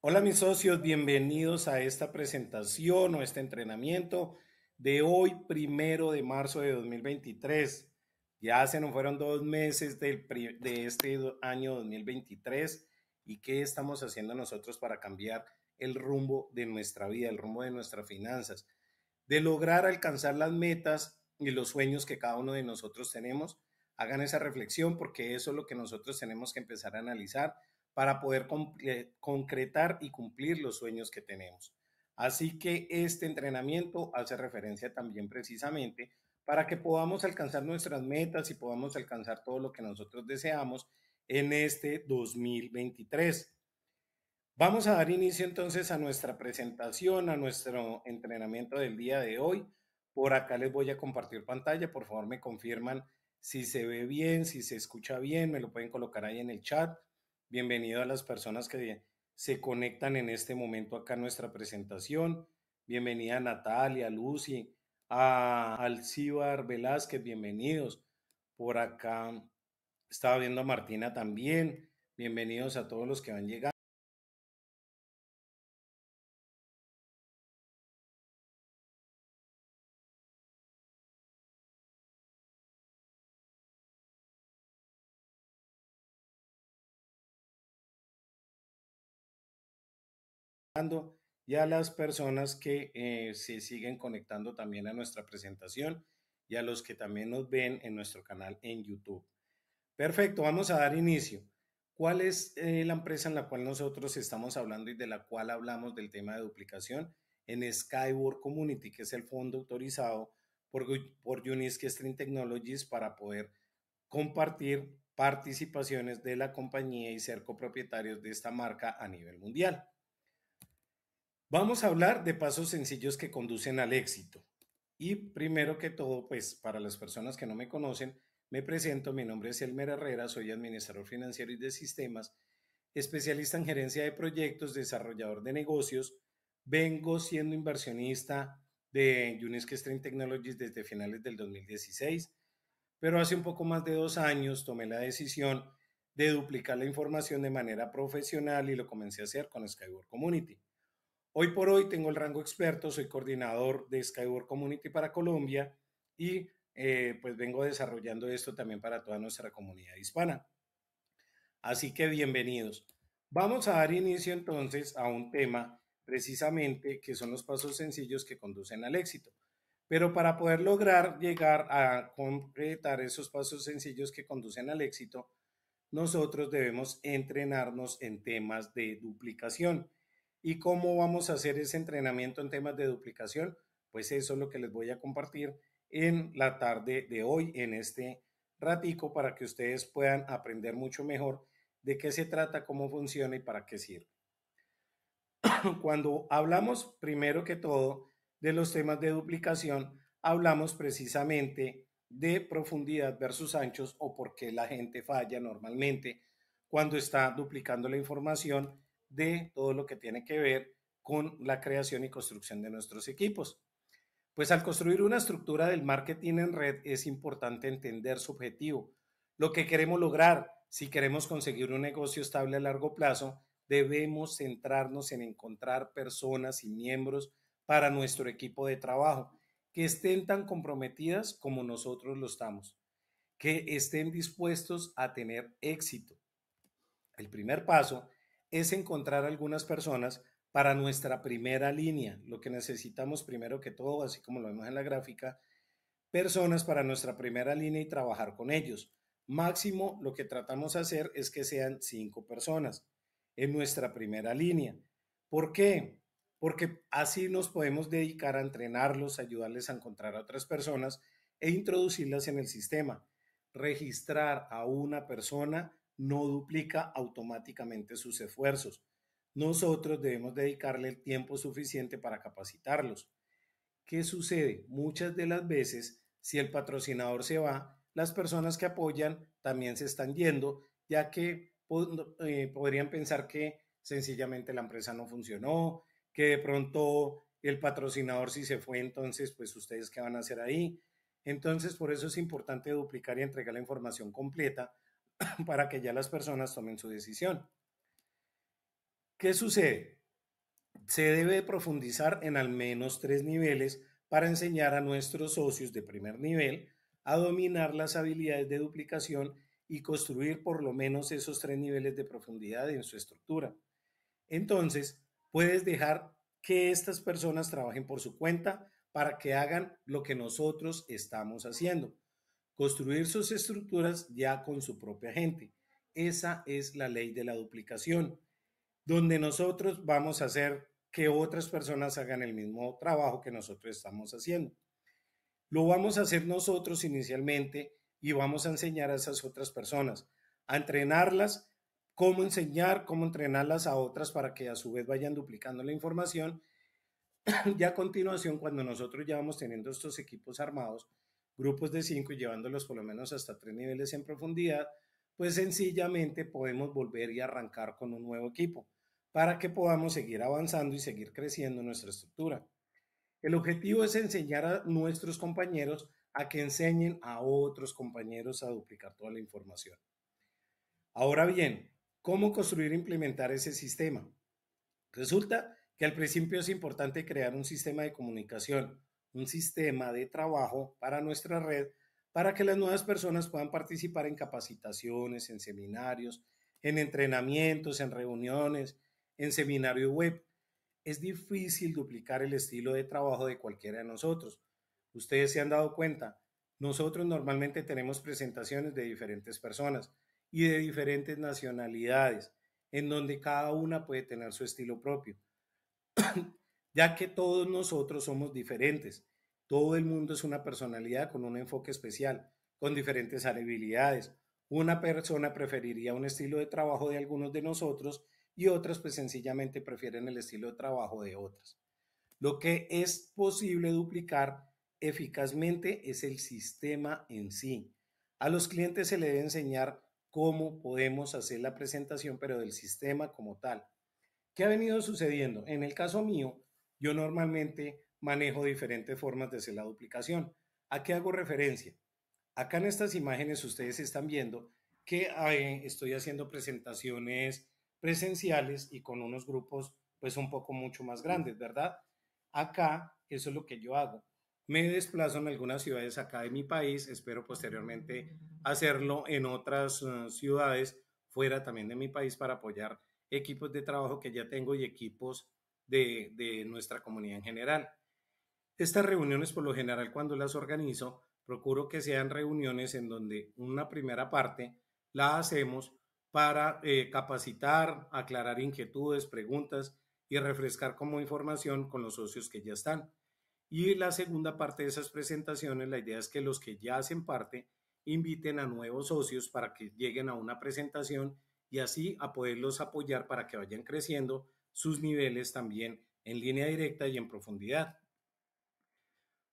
Hola mis socios, bienvenidos a esta presentación o este entrenamiento de hoy, primero de marzo de 2023. Ya se nos fueron dos meses de este año 2023 y qué estamos haciendo nosotros para cambiar el rumbo de nuestra vida, el rumbo de nuestras finanzas, de lograr alcanzar las metas y los sueños que cada uno de nosotros tenemos. Hagan esa reflexión porque eso es lo que nosotros tenemos que empezar a analizar para poder eh, concretar y cumplir los sueños que tenemos. Así que este entrenamiento hace referencia también precisamente para que podamos alcanzar nuestras metas y podamos alcanzar todo lo que nosotros deseamos en este 2023. Vamos a dar inicio entonces a nuestra presentación, a nuestro entrenamiento del día de hoy. Por acá les voy a compartir pantalla, por favor me confirman si se ve bien, si se escucha bien, me lo pueden colocar ahí en el chat Bienvenido a las personas que se conectan en este momento acá a nuestra presentación. Bienvenida a Natalia, Lucy, a Alcibar Velázquez, bienvenidos. Por acá estaba viendo a Martina también. Bienvenidos a todos los que van llegando. y a las personas que eh, se siguen conectando también a nuestra presentación y a los que también nos ven en nuestro canal en YouTube. Perfecto, vamos a dar inicio. ¿Cuál es eh, la empresa en la cual nosotros estamos hablando y de la cual hablamos del tema de duplicación? En Skyward Community, que es el fondo autorizado por, por Stream String Technologies para poder compartir participaciones de la compañía y ser copropietarios de esta marca a nivel mundial. Vamos a hablar de pasos sencillos que conducen al éxito. Y primero que todo, pues para las personas que no me conocen, me presento, mi nombre es Elmer Herrera, soy administrador financiero y de sistemas, especialista en gerencia de proyectos, desarrollador de negocios, vengo siendo inversionista de Unisque Stream Technologies desde finales del 2016, pero hace un poco más de dos años tomé la decisión de duplicar la información de manera profesional y lo comencé a hacer con Skyward Community. Hoy por hoy tengo el rango experto, soy coordinador de Skyward Community para Colombia y eh, pues vengo desarrollando esto también para toda nuestra comunidad hispana. Así que bienvenidos. Vamos a dar inicio entonces a un tema precisamente que son los pasos sencillos que conducen al éxito. Pero para poder lograr llegar a concretar esos pasos sencillos que conducen al éxito, nosotros debemos entrenarnos en temas de duplicación. ¿Y cómo vamos a hacer ese entrenamiento en temas de duplicación? Pues eso es lo que les voy a compartir en la tarde de hoy, en este ratico, para que ustedes puedan aprender mucho mejor de qué se trata, cómo funciona y para qué sirve. Cuando hablamos, primero que todo, de los temas de duplicación, hablamos precisamente de profundidad versus anchos o por qué la gente falla normalmente cuando está duplicando la información de todo lo que tiene que ver con la creación y construcción de nuestros equipos. Pues al construir una estructura del marketing en red es importante entender su objetivo, lo que queremos lograr. Si queremos conseguir un negocio estable a largo plazo, debemos centrarnos en encontrar personas y miembros para nuestro equipo de trabajo que estén tan comprometidas como nosotros lo estamos, que estén dispuestos a tener éxito. El primer paso es encontrar algunas personas para nuestra primera línea. Lo que necesitamos primero que todo, así como lo vemos en la gráfica, personas para nuestra primera línea y trabajar con ellos. Máximo lo que tratamos de hacer es que sean cinco personas en nuestra primera línea. ¿Por qué? Porque así nos podemos dedicar a entrenarlos, ayudarles a encontrar a otras personas e introducirlas en el sistema. Registrar a una persona no duplica automáticamente sus esfuerzos. Nosotros debemos dedicarle el tiempo suficiente para capacitarlos. ¿Qué sucede? Muchas de las veces, si el patrocinador se va, las personas que apoyan también se están yendo, ya que eh, podrían pensar que sencillamente la empresa no funcionó, que de pronto el patrocinador si se fue, entonces pues ustedes qué van a hacer ahí. Entonces, por eso es importante duplicar y entregar la información completa para que ya las personas tomen su decisión. ¿Qué sucede? Se debe profundizar en al menos tres niveles para enseñar a nuestros socios de primer nivel a dominar las habilidades de duplicación y construir por lo menos esos tres niveles de profundidad en su estructura. Entonces, puedes dejar que estas personas trabajen por su cuenta para que hagan lo que nosotros estamos haciendo construir sus estructuras ya con su propia gente. Esa es la ley de la duplicación, donde nosotros vamos a hacer que otras personas hagan el mismo trabajo que nosotros estamos haciendo. Lo vamos a hacer nosotros inicialmente y vamos a enseñar a esas otras personas, a entrenarlas, cómo enseñar, cómo entrenarlas a otras para que a su vez vayan duplicando la información. Ya a continuación, cuando nosotros ya vamos teniendo estos equipos armados, grupos de cinco y llevándolos por lo menos hasta tres niveles en profundidad, pues sencillamente podemos volver y arrancar con un nuevo equipo para que podamos seguir avanzando y seguir creciendo nuestra estructura. El objetivo es enseñar a nuestros compañeros a que enseñen a otros compañeros a duplicar toda la información. Ahora bien, ¿cómo construir e implementar ese sistema? Resulta que al principio es importante crear un sistema de comunicación, un sistema de trabajo para nuestra red para que las nuevas personas puedan participar en capacitaciones, en seminarios, en entrenamientos, en reuniones, en seminario web. Es difícil duplicar el estilo de trabajo de cualquiera de nosotros. Ustedes se han dado cuenta, nosotros normalmente tenemos presentaciones de diferentes personas y de diferentes nacionalidades, en donde cada una puede tener su estilo propio ya que todos nosotros somos diferentes. Todo el mundo es una personalidad con un enfoque especial, con diferentes habilidades. Una persona preferiría un estilo de trabajo de algunos de nosotros y otras pues sencillamente prefieren el estilo de trabajo de otras. Lo que es posible duplicar eficazmente es el sistema en sí. A los clientes se le debe enseñar cómo podemos hacer la presentación, pero del sistema como tal. ¿Qué ha venido sucediendo? En el caso mío, yo normalmente manejo diferentes formas de hacer la duplicación. ¿A qué hago referencia? Acá en estas imágenes ustedes están viendo que eh, estoy haciendo presentaciones presenciales y con unos grupos pues un poco mucho más grandes, ¿verdad? Acá eso es lo que yo hago. Me desplazo en algunas ciudades acá de mi país, espero posteriormente hacerlo en otras eh, ciudades fuera también de mi país para apoyar equipos de trabajo que ya tengo y equipos de, nuestra comunidad en general. Estas reuniones, por lo general, cuando las organizo, procuro que sean reuniones en donde una primera parte la hacemos para eh, capacitar, aclarar inquietudes, preguntas y refrescar como información con los socios que ya están. Y la segunda parte de esas presentaciones, la idea es que los que ya hacen parte inviten a nuevos socios para que lleguen a una presentación y así a poderlos apoyar para que vayan creciendo sus niveles también en línea directa y en profundidad.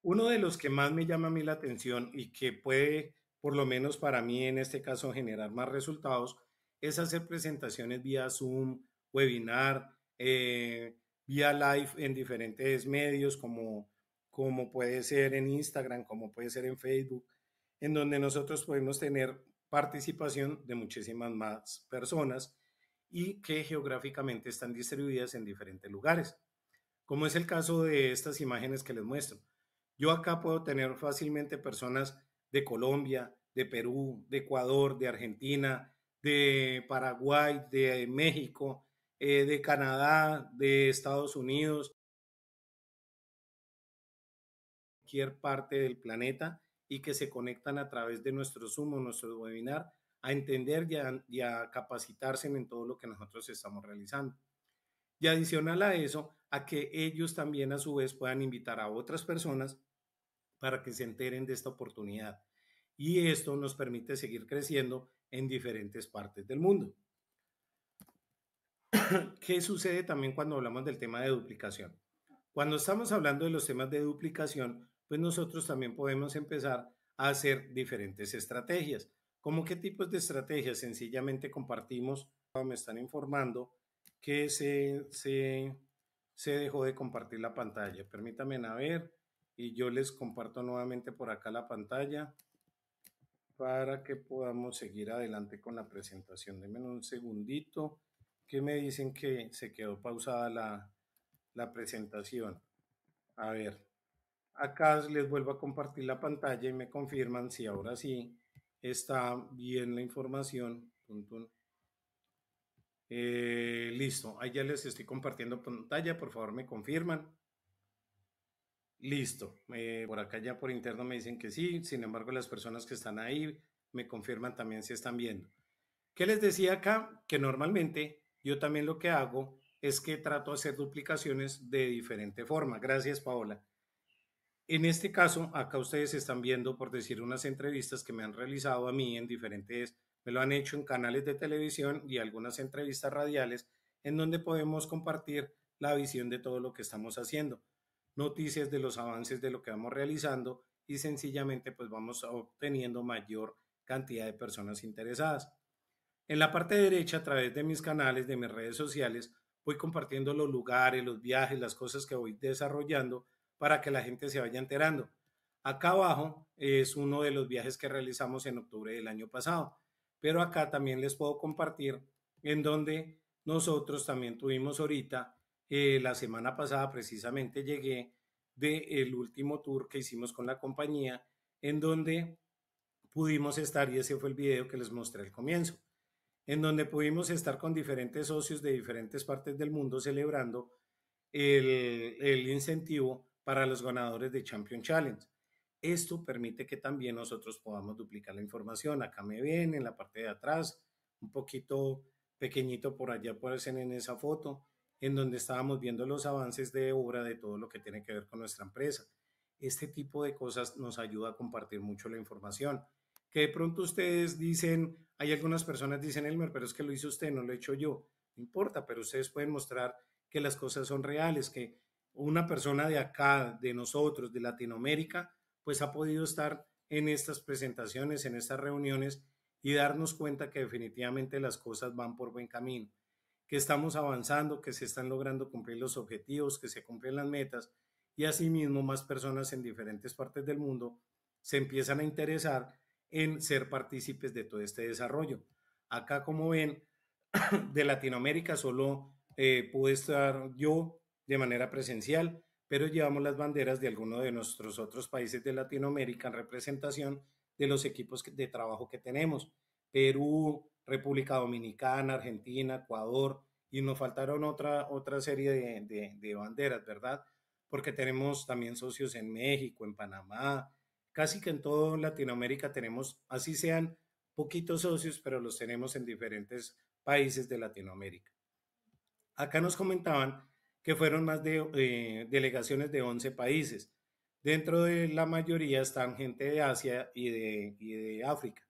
Uno de los que más me llama a mí la atención y que puede, por lo menos para mí en este caso, generar más resultados, es hacer presentaciones vía Zoom, webinar, eh, vía live en diferentes medios como puede ser en Instagram, como puede ser en Facebook, en donde nosotros podemos tener participación de muchísimas más personas y que geográficamente están distribuidas en diferentes lugares, como es el caso de estas imágenes que les muestro. Yo acá puedo tener fácilmente personas de Colombia, de Perú, de Ecuador, de Argentina, de Paraguay, de México, eh, de Canadá, de Estados Unidos, cualquier parte del planeta y que se conectan a través de nuestro Zoom o nuestro webinar a entender y a, capacitarse en todo lo que nosotros estamos realizando. Y adicional a eso, a que ellos también a su vez puedan invitar a otras personas para que se enteren de esta oportunidad. Y esto nos permite seguir creciendo en diferentes partes del mundo. ¿Qué sucede también cuando hablamos del tema de duplicación? Cuando estamos hablando de los temas de duplicación, pues nosotros también podemos empezar a hacer diferentes estrategias. ¿Cómo qué tipos de estrategias sencillamente compartimos? Me están informando que se, se, se dejó de compartir la pantalla. Permítanme a ver y yo les comparto nuevamente por acá la pantalla para que podamos seguir adelante con la presentación. Denme un segundito que me dicen que se quedó pausada la, la presentación. A ver, acá les vuelvo a compartir la pantalla y me confirman si ahora sí está bien la información. Eh, listo, ahí ya les estoy compartiendo pantalla, por favor me confirman. Listo, por acá ya por interno me dicen que sí, sin embargo las personas que están ahí me confirman también si están viendo. ¿Qué les decía acá? Que normalmente yo también lo que hago es que trato de hacer duplicaciones de diferente forma. Gracias, Paola. En este caso, acá ustedes están viendo, por decir, unas entrevistas que me han realizado a mí en diferentes, me lo han hecho en canales de televisión y algunas entrevistas radiales, en donde podemos compartir la visión de todo lo que estamos haciendo, noticias de los avances de lo que vamos realizando y sencillamente pues vamos obteniendo mayor cantidad de personas interesadas. En la parte derecha, a través de mis canales, de mis redes sociales, voy compartiendo los lugares, los viajes, las cosas que voy desarrollando para que la gente se vaya enterando. Acá abajo es uno de los viajes que realizamos en octubre del año pasado, pero acá también les puedo compartir en donde nosotros también tuvimos ahorita, eh, la semana pasada precisamente llegué del último tour que hicimos con la compañía, en donde pudimos estar, y ese fue el video que les mostré al comienzo, en donde pudimos estar con diferentes socios de diferentes partes del mundo celebrando el incentivo para los ganadores de Champion Challenge. Esto permite que también nosotros podamos duplicar la información. Acá me ven en la parte de atrás, un poquito pequeñito por allá aparecen en esa foto, en donde estábamos viendo los avances de obra de todo lo que tiene que ver con nuestra empresa. Este tipo de cosas nos ayuda a compartir mucho la información. Que de pronto ustedes dicen, hay algunas personas dicen, Elmer, pero es que lo hizo usted, no lo he hecho yo. No importa, pero ustedes pueden mostrar que las cosas son reales, que una persona de acá, de nosotros, de Latinoamérica, pues ha podido estar en estas presentaciones, en estas reuniones y darnos cuenta que definitivamente las cosas van por buen camino, que estamos avanzando, que se están logrando cumplir los objetivos, que se cumplen las metas y asimismo más personas en diferentes partes del mundo se empiezan a interesar en ser partícipes de todo este desarrollo. Acá, como ven, de Latinoamérica solo eh, pude estar yo de manera presencial, pero llevamos las banderas de algunos de nuestros otros países de Latinoamérica en representación de los equipos de trabajo que tenemos. Perú, República Dominicana, Argentina, Ecuador, y nos faltaron otra, otra serie de, de banderas, ¿verdad? Porque tenemos también socios en México, en Panamá, casi que en toda Latinoamérica tenemos, así sean poquitos socios, pero los tenemos en diferentes países de Latinoamérica. Acá nos comentaban que fueron más de eh, delegaciones de 11 países. Dentro de la mayoría están gente de Asia y de, África.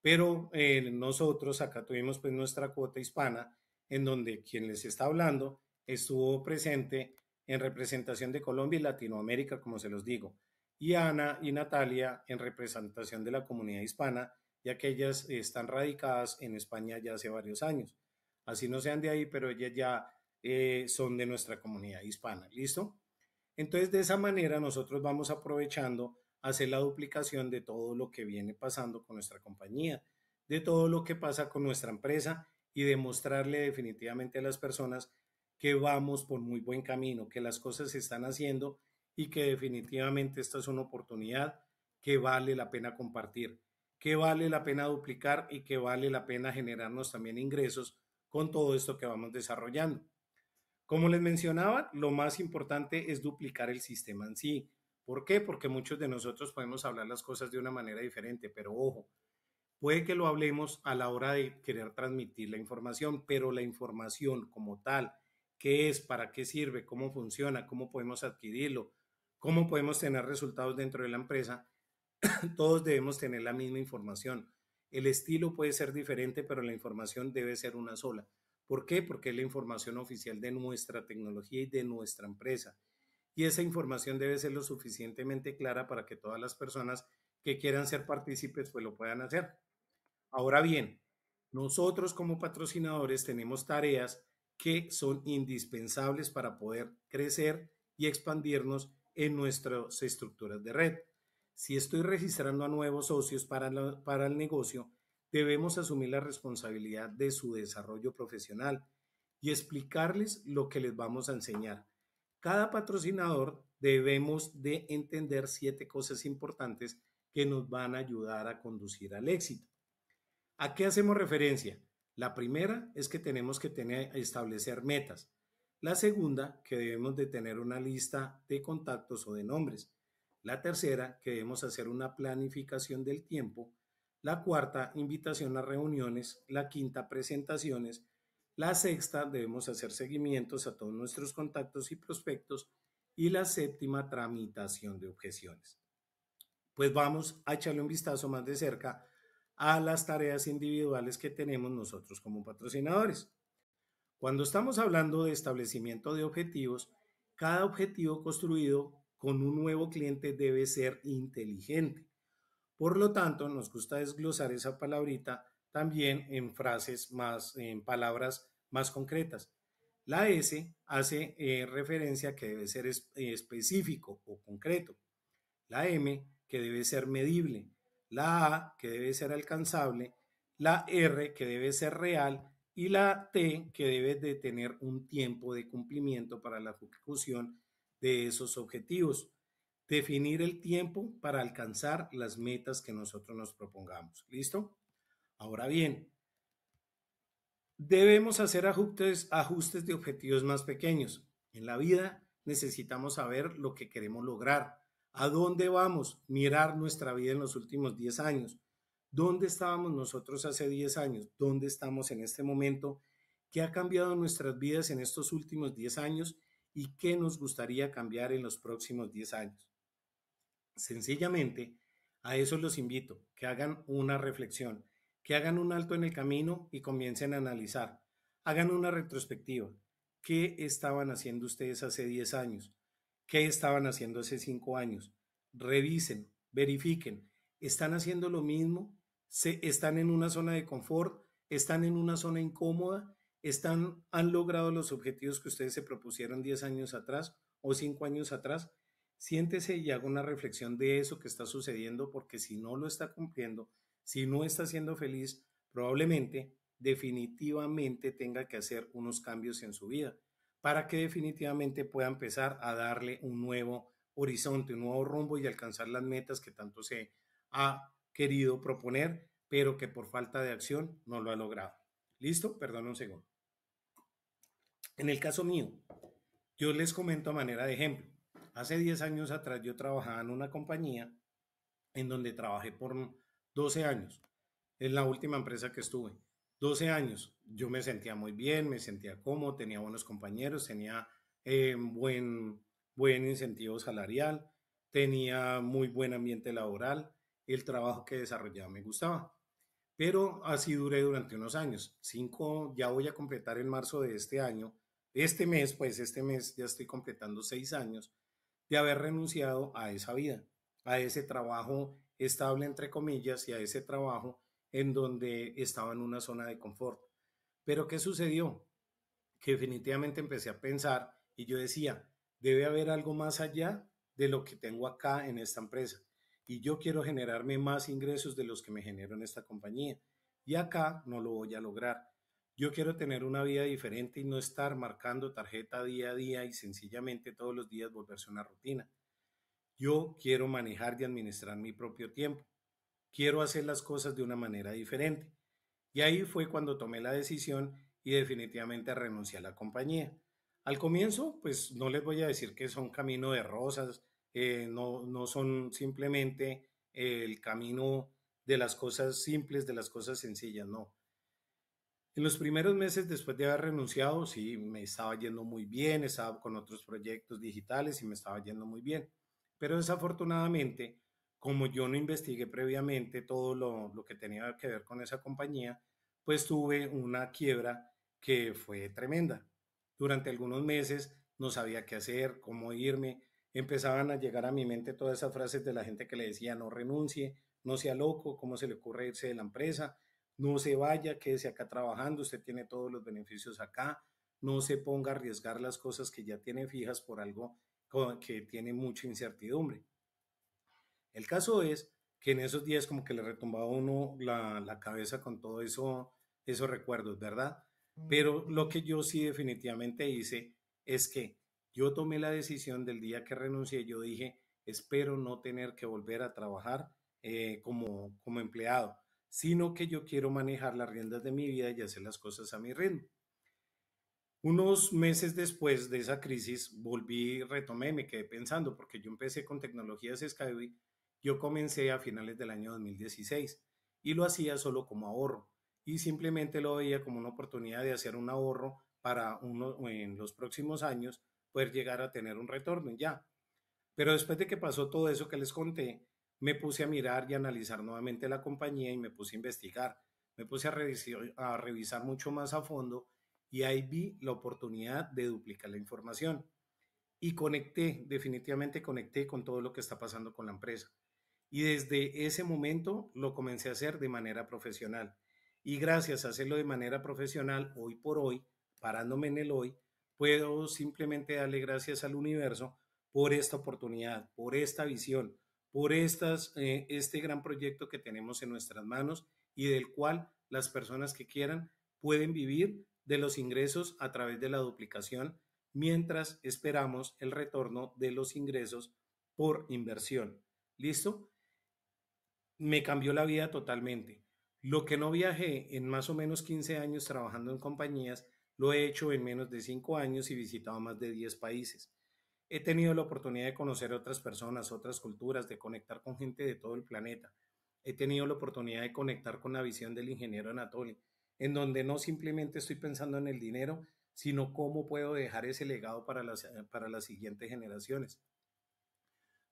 Pero eh, nosotros acá tuvimos pues nuestra cuota hispana, en donde quien les está hablando estuvo presente en representación de Colombia y Latinoamérica, como se los digo, y Ana y Natalia en representación de la comunidad hispana, ya que ellas están radicadas en España ya hace varios años. Así no sean de ahí, pero ellas ya eh, son de nuestra comunidad hispana. ¿Listo? Entonces, de esa manera nosotros vamos aprovechando hacer la duplicación de todo lo que viene pasando con nuestra compañía, de todo lo que pasa con nuestra empresa y demostrarle definitivamente a las personas que vamos por muy buen camino, que las cosas se están haciendo y que definitivamente esta es una oportunidad que vale la pena compartir, que vale la pena duplicar y que vale la pena generarnos también ingresos con todo esto que vamos desarrollando. Como les mencionaba, lo más importante es duplicar el sistema en sí. ¿Por qué? Porque muchos de nosotros podemos hablar las cosas de una manera diferente, pero ojo, puede que lo hablemos a la hora de querer transmitir la información, pero la información como tal, qué es, para qué sirve, cómo funciona, cómo podemos adquirirlo, cómo podemos tener resultados dentro de la empresa, todos debemos tener la misma información. El estilo puede ser diferente, pero la información debe ser una sola. ¿Por qué? Porque es la información oficial de nuestra tecnología y de nuestra empresa. Y esa información debe ser lo suficientemente clara para que todas las personas que quieran ser partícipes pues lo puedan hacer. Ahora bien, nosotros como patrocinadores tenemos tareas que son indispensables para poder crecer y expandirnos en nuestras estructuras de red. Si estoy registrando a nuevos socios para, para el negocio, debemos asumir la responsabilidad de su desarrollo profesional y explicarles lo que les vamos a enseñar. Cada patrocinador debemos de entender siete cosas importantes que nos van a ayudar a conducir al éxito. ¿A qué hacemos referencia? La primera es que tenemos que tener, establecer metas. La segunda, que debemos de tener una lista de contactos o de nombres. La tercera, que debemos hacer una planificación del tiempo la cuarta invitación a reuniones, la quinta presentaciones, la sexta debemos hacer seguimientos a todos nuestros contactos y prospectos y la séptima tramitación de objeciones. Pues vamos a echarle un vistazo más de cerca a las tareas individuales que tenemos nosotros como patrocinadores. Cuando estamos hablando de establecimiento de objetivos, cada objetivo construido con un nuevo cliente debe ser inteligente por lo tanto, nos gusta desglosar esa palabrita también en frases más, en palabras más concretas. La S hace eh, referencia que debe ser específico o concreto. La M que debe ser medible. La A que debe ser alcanzable. La R que debe ser real. Y la T que debe de tener un tiempo de cumplimiento para la ejecución de esos objetivos definir el tiempo para alcanzar las metas que nosotros nos propongamos. ¿Listo? Ahora bien, debemos hacer ajustes, de objetivos más pequeños. En la vida necesitamos saber lo que queremos lograr, a dónde vamos, mirar nuestra vida en los últimos 10 años, dónde estábamos nosotros hace 10 años, dónde estamos en este momento, qué ha cambiado nuestras vidas en estos últimos 10 años y qué nos gustaría cambiar en los próximos 10 años. Sencillamente, a eso los invito, que hagan una reflexión, que hagan un alto en el camino y comiencen a analizar. Hagan una retrospectiva. ¿Qué estaban haciendo ustedes hace 10 años? ¿Qué estaban haciendo hace 5 años? Revisen, verifiquen. ¿Están haciendo lo mismo? ¿Se, ¿Están en una zona de confort? ¿Están en una zona incómoda? ¿Están, ¿Han logrado los objetivos que ustedes se propusieron 10 años atrás o 5 años atrás? siéntese y haga una reflexión de eso que está sucediendo, porque si no lo está cumpliendo, si no está siendo feliz, probablemente, definitivamente tenga que hacer unos cambios en su vida para que definitivamente pueda empezar a darle un nuevo horizonte, un nuevo rumbo y alcanzar las metas que tanto se ha querido proponer, pero que por falta de acción no lo ha logrado. ¿Listo? Perdón un segundo. En el caso mío, yo les comento a manera de ejemplo Hace 10 años atrás yo trabajaba en una compañía en donde trabajé por 12 años. Es la última empresa que estuve. 12 años. Yo me sentía muy bien, me sentía cómodo, tenía buenos compañeros, tenía eh, buen, buen incentivo salarial, tenía muy buen ambiente laboral, el trabajo que desarrollaba me gustaba. Pero así duré durante unos años. Cinco, ya voy a completar en marzo de este año. Este mes, pues este mes ya estoy completando seis años de haber renunciado a esa vida, a ese trabajo estable, entre comillas, y a ese trabajo en donde estaba en una zona de confort. Pero ¿qué sucedió? Que definitivamente empecé a pensar y yo decía, debe haber algo más allá de lo que tengo acá en esta empresa. Y yo quiero generarme más ingresos de los que me generó en esta compañía. Y acá no lo voy a lograr. Yo quiero tener una vida diferente y no estar marcando tarjeta día a día y sencillamente todos los días volverse una rutina. Yo quiero manejar y administrar mi propio tiempo. Quiero hacer las cosas de una manera diferente. Y ahí fue cuando tomé la decisión y definitivamente renuncié a la compañía. Al comienzo, pues no les voy a decir que son camino de rosas, eh, no, no son simplemente eh, el camino de las cosas simples, de las cosas sencillas, no. En los primeros meses después de haber renunciado, sí, me estaba yendo muy bien, estaba con otros proyectos digitales y me estaba yendo muy bien. Pero desafortunadamente, como yo no investigué previamente todo lo, que tenía que ver con esa compañía, pues tuve una quiebra que fue tremenda. Durante algunos meses no sabía qué hacer, cómo irme. Empezaban a llegar a mi mente todas esas frases de la gente que le decía no renuncie, no sea loco, cómo se le ocurre irse de la empresa, no se vaya, que quédese acá trabajando, usted tiene todos los beneficios acá, no se ponga a arriesgar las cosas que ya tiene fijas por algo que tiene mucha incertidumbre. El caso es que en esos días como que le retumbaba a uno la, cabeza con todo eso, esos recuerdos, ¿verdad? Mm. Pero lo que yo sí definitivamente hice es que yo tomé la decisión del día que renuncié, yo dije, espero no tener que volver a trabajar eh, como, como empleado sino que yo quiero manejar las riendas de mi vida y hacer las cosas a mi ritmo. Unos meses después de esa crisis, volví, retomé, me quedé pensando, porque yo empecé con tecnologías Skyway, yo comencé a finales del año 2016 y lo hacía solo como ahorro y simplemente lo veía como una oportunidad de hacer un ahorro para uno, en los próximos años poder llegar a tener un retorno ya. Pero después de que pasó todo eso que les conté, me puse a mirar y analizar nuevamente la compañía y me puse a investigar. Me puse a, revisar, a revisar mucho más a fondo y ahí vi la oportunidad de duplicar la información. Y conecté, definitivamente conecté con todo lo que está pasando con la empresa. Y desde ese momento lo comencé a hacer de manera profesional. Y gracias a hacerlo de manera profesional, hoy por hoy, parándome en el hoy, puedo simplemente darle gracias al universo por esta oportunidad, por esta visión, por estas, eh, este gran proyecto que tenemos en nuestras manos y del cual las personas que quieran pueden vivir de los ingresos a través de la duplicación mientras esperamos el retorno de los ingresos por inversión. ¿Listo? Me cambió la vida totalmente. Lo que no viajé en más o menos 15 años trabajando en compañías, lo he hecho en menos de 5 años y visitado más de 10 países he tenido la oportunidad de conocer otras personas, otras culturas, de conectar con gente de todo el planeta. He tenido la oportunidad de conectar con la visión del ingeniero Anatoly, en donde no simplemente estoy pensando en el dinero, sino cómo puedo dejar ese legado para las, eh, para las siguientes generaciones,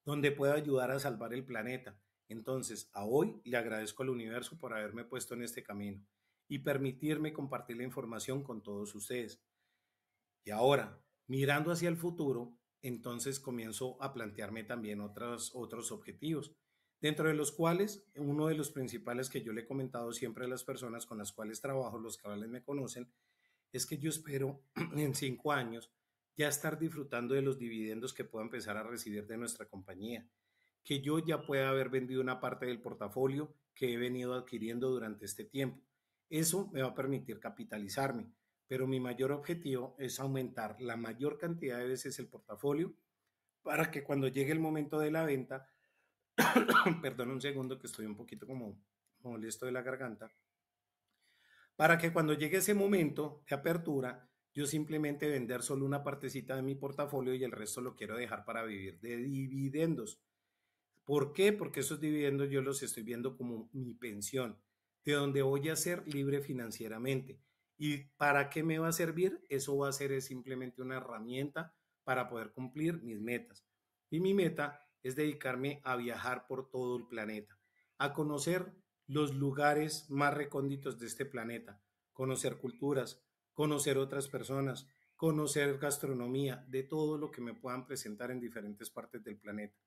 donde puedo ayudar a salvar el planeta. Entonces, a hoy le agradezco al universo por haberme puesto en este camino y permitirme compartir la información con todos ustedes. Y ahora, mirando hacia el futuro, entonces comienzo a plantearme también otros objetivos, dentro de los cuales uno de los principales que yo le he comentado siempre a las personas con las cuales trabajo, los que me conocen, es que yo espero en cinco años ya estar disfrutando de los dividendos que pueda empezar a recibir de nuestra compañía, que yo ya pueda haber vendido una parte del portafolio que he venido adquiriendo durante este tiempo. Eso me va a permitir capitalizarme pero mi mayor objetivo es aumentar la mayor cantidad de veces el portafolio para que cuando llegue el momento de la venta, perdón un segundo que estoy un poquito como molesto de la garganta, para que cuando llegue ese momento de apertura, yo simplemente vender solo una partecita de mi portafolio y el resto lo quiero dejar para vivir de dividendos. ¿Por qué? Porque esos dividendos yo los estoy viendo como mi pensión, de donde voy a ser libre financieramente. ¿Y para qué me va a servir? Eso va a ser simplemente una herramienta para poder cumplir mis metas. Y mi meta es dedicarme a viajar por todo el planeta, a conocer los lugares más recónditos de este planeta, conocer culturas, conocer otras personas, conocer gastronomía, de todo lo que me puedan presentar en diferentes partes del planeta.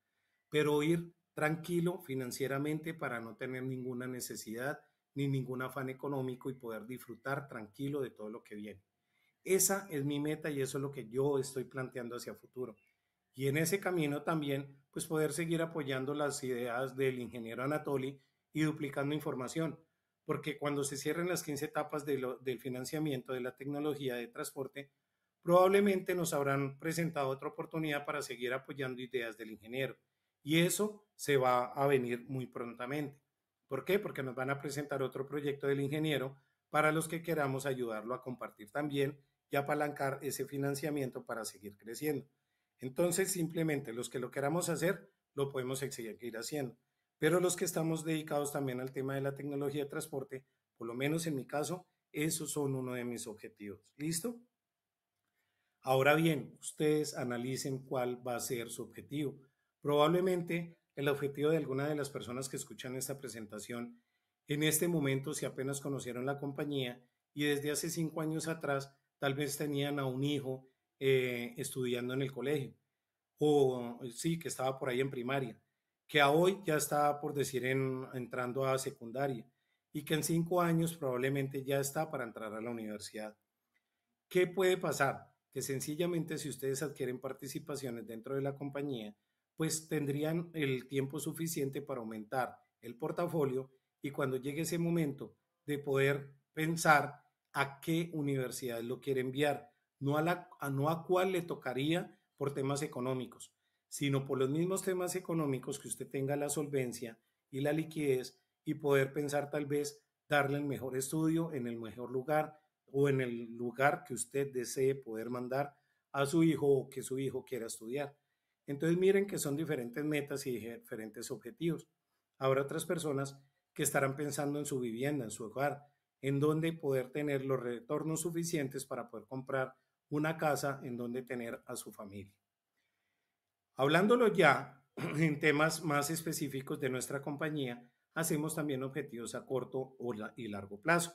Pero ir tranquilo financieramente para no tener ninguna necesidad ni ningún afán económico y poder disfrutar tranquilo de todo lo que viene. Esa es mi meta y eso es lo que yo estoy planteando hacia futuro. Y en ese camino también, pues poder seguir apoyando las ideas del ingeniero Anatoli y duplicando información, porque cuando se cierren las 15 etapas del financiamiento de la tecnología de transporte, probablemente nos habrán presentado otra oportunidad para seguir apoyando ideas del ingeniero. Y eso se va a venir muy prontamente. ¿Por qué? Porque nos van a presentar otro proyecto del ingeniero para los que queramos ayudarlo a compartir también y apalancar ese financiamiento para seguir creciendo. Entonces, simplemente los que lo queramos hacer, lo podemos seguir haciendo. Pero los que estamos dedicados también al tema de la tecnología de transporte, por lo menos en mi caso, esos son uno de mis objetivos. ¿Listo? Ahora bien, ustedes analicen cuál va a ser su objetivo. Probablemente el objetivo de alguna de las personas que escuchan esta presentación en este momento si apenas conocieron la compañía y desde hace cinco años atrás tal vez tenían a un hijo eh, estudiando en el colegio o eh, sí, que estaba por ahí en primaria, que a hoy ya está por decir en, entrando a secundaria y que en cinco años probablemente ya está para entrar a la universidad. ¿Qué puede pasar? Que sencillamente si ustedes adquieren participaciones dentro de la compañía, pues tendrían el tiempo suficiente para aumentar el portafolio y cuando llegue ese momento de poder pensar a qué universidad lo quiere enviar, no a, no a cuál le tocaría por temas económicos, sino por los mismos temas económicos que usted tenga la solvencia y la liquidez y poder pensar tal vez darle el mejor estudio en el mejor lugar o en el lugar que usted desee poder mandar a su hijo o que su hijo quiera estudiar. Entonces miren que son diferentes metas y diferentes objetivos. Habrá otras personas que estarán pensando en su vivienda, en su hogar, en dónde poder tener los retornos suficientes para poder comprar una casa en dónde tener a su familia. Hablándolo ya en temas más específicos de nuestra compañía, hacemos también objetivos a corto y largo plazo.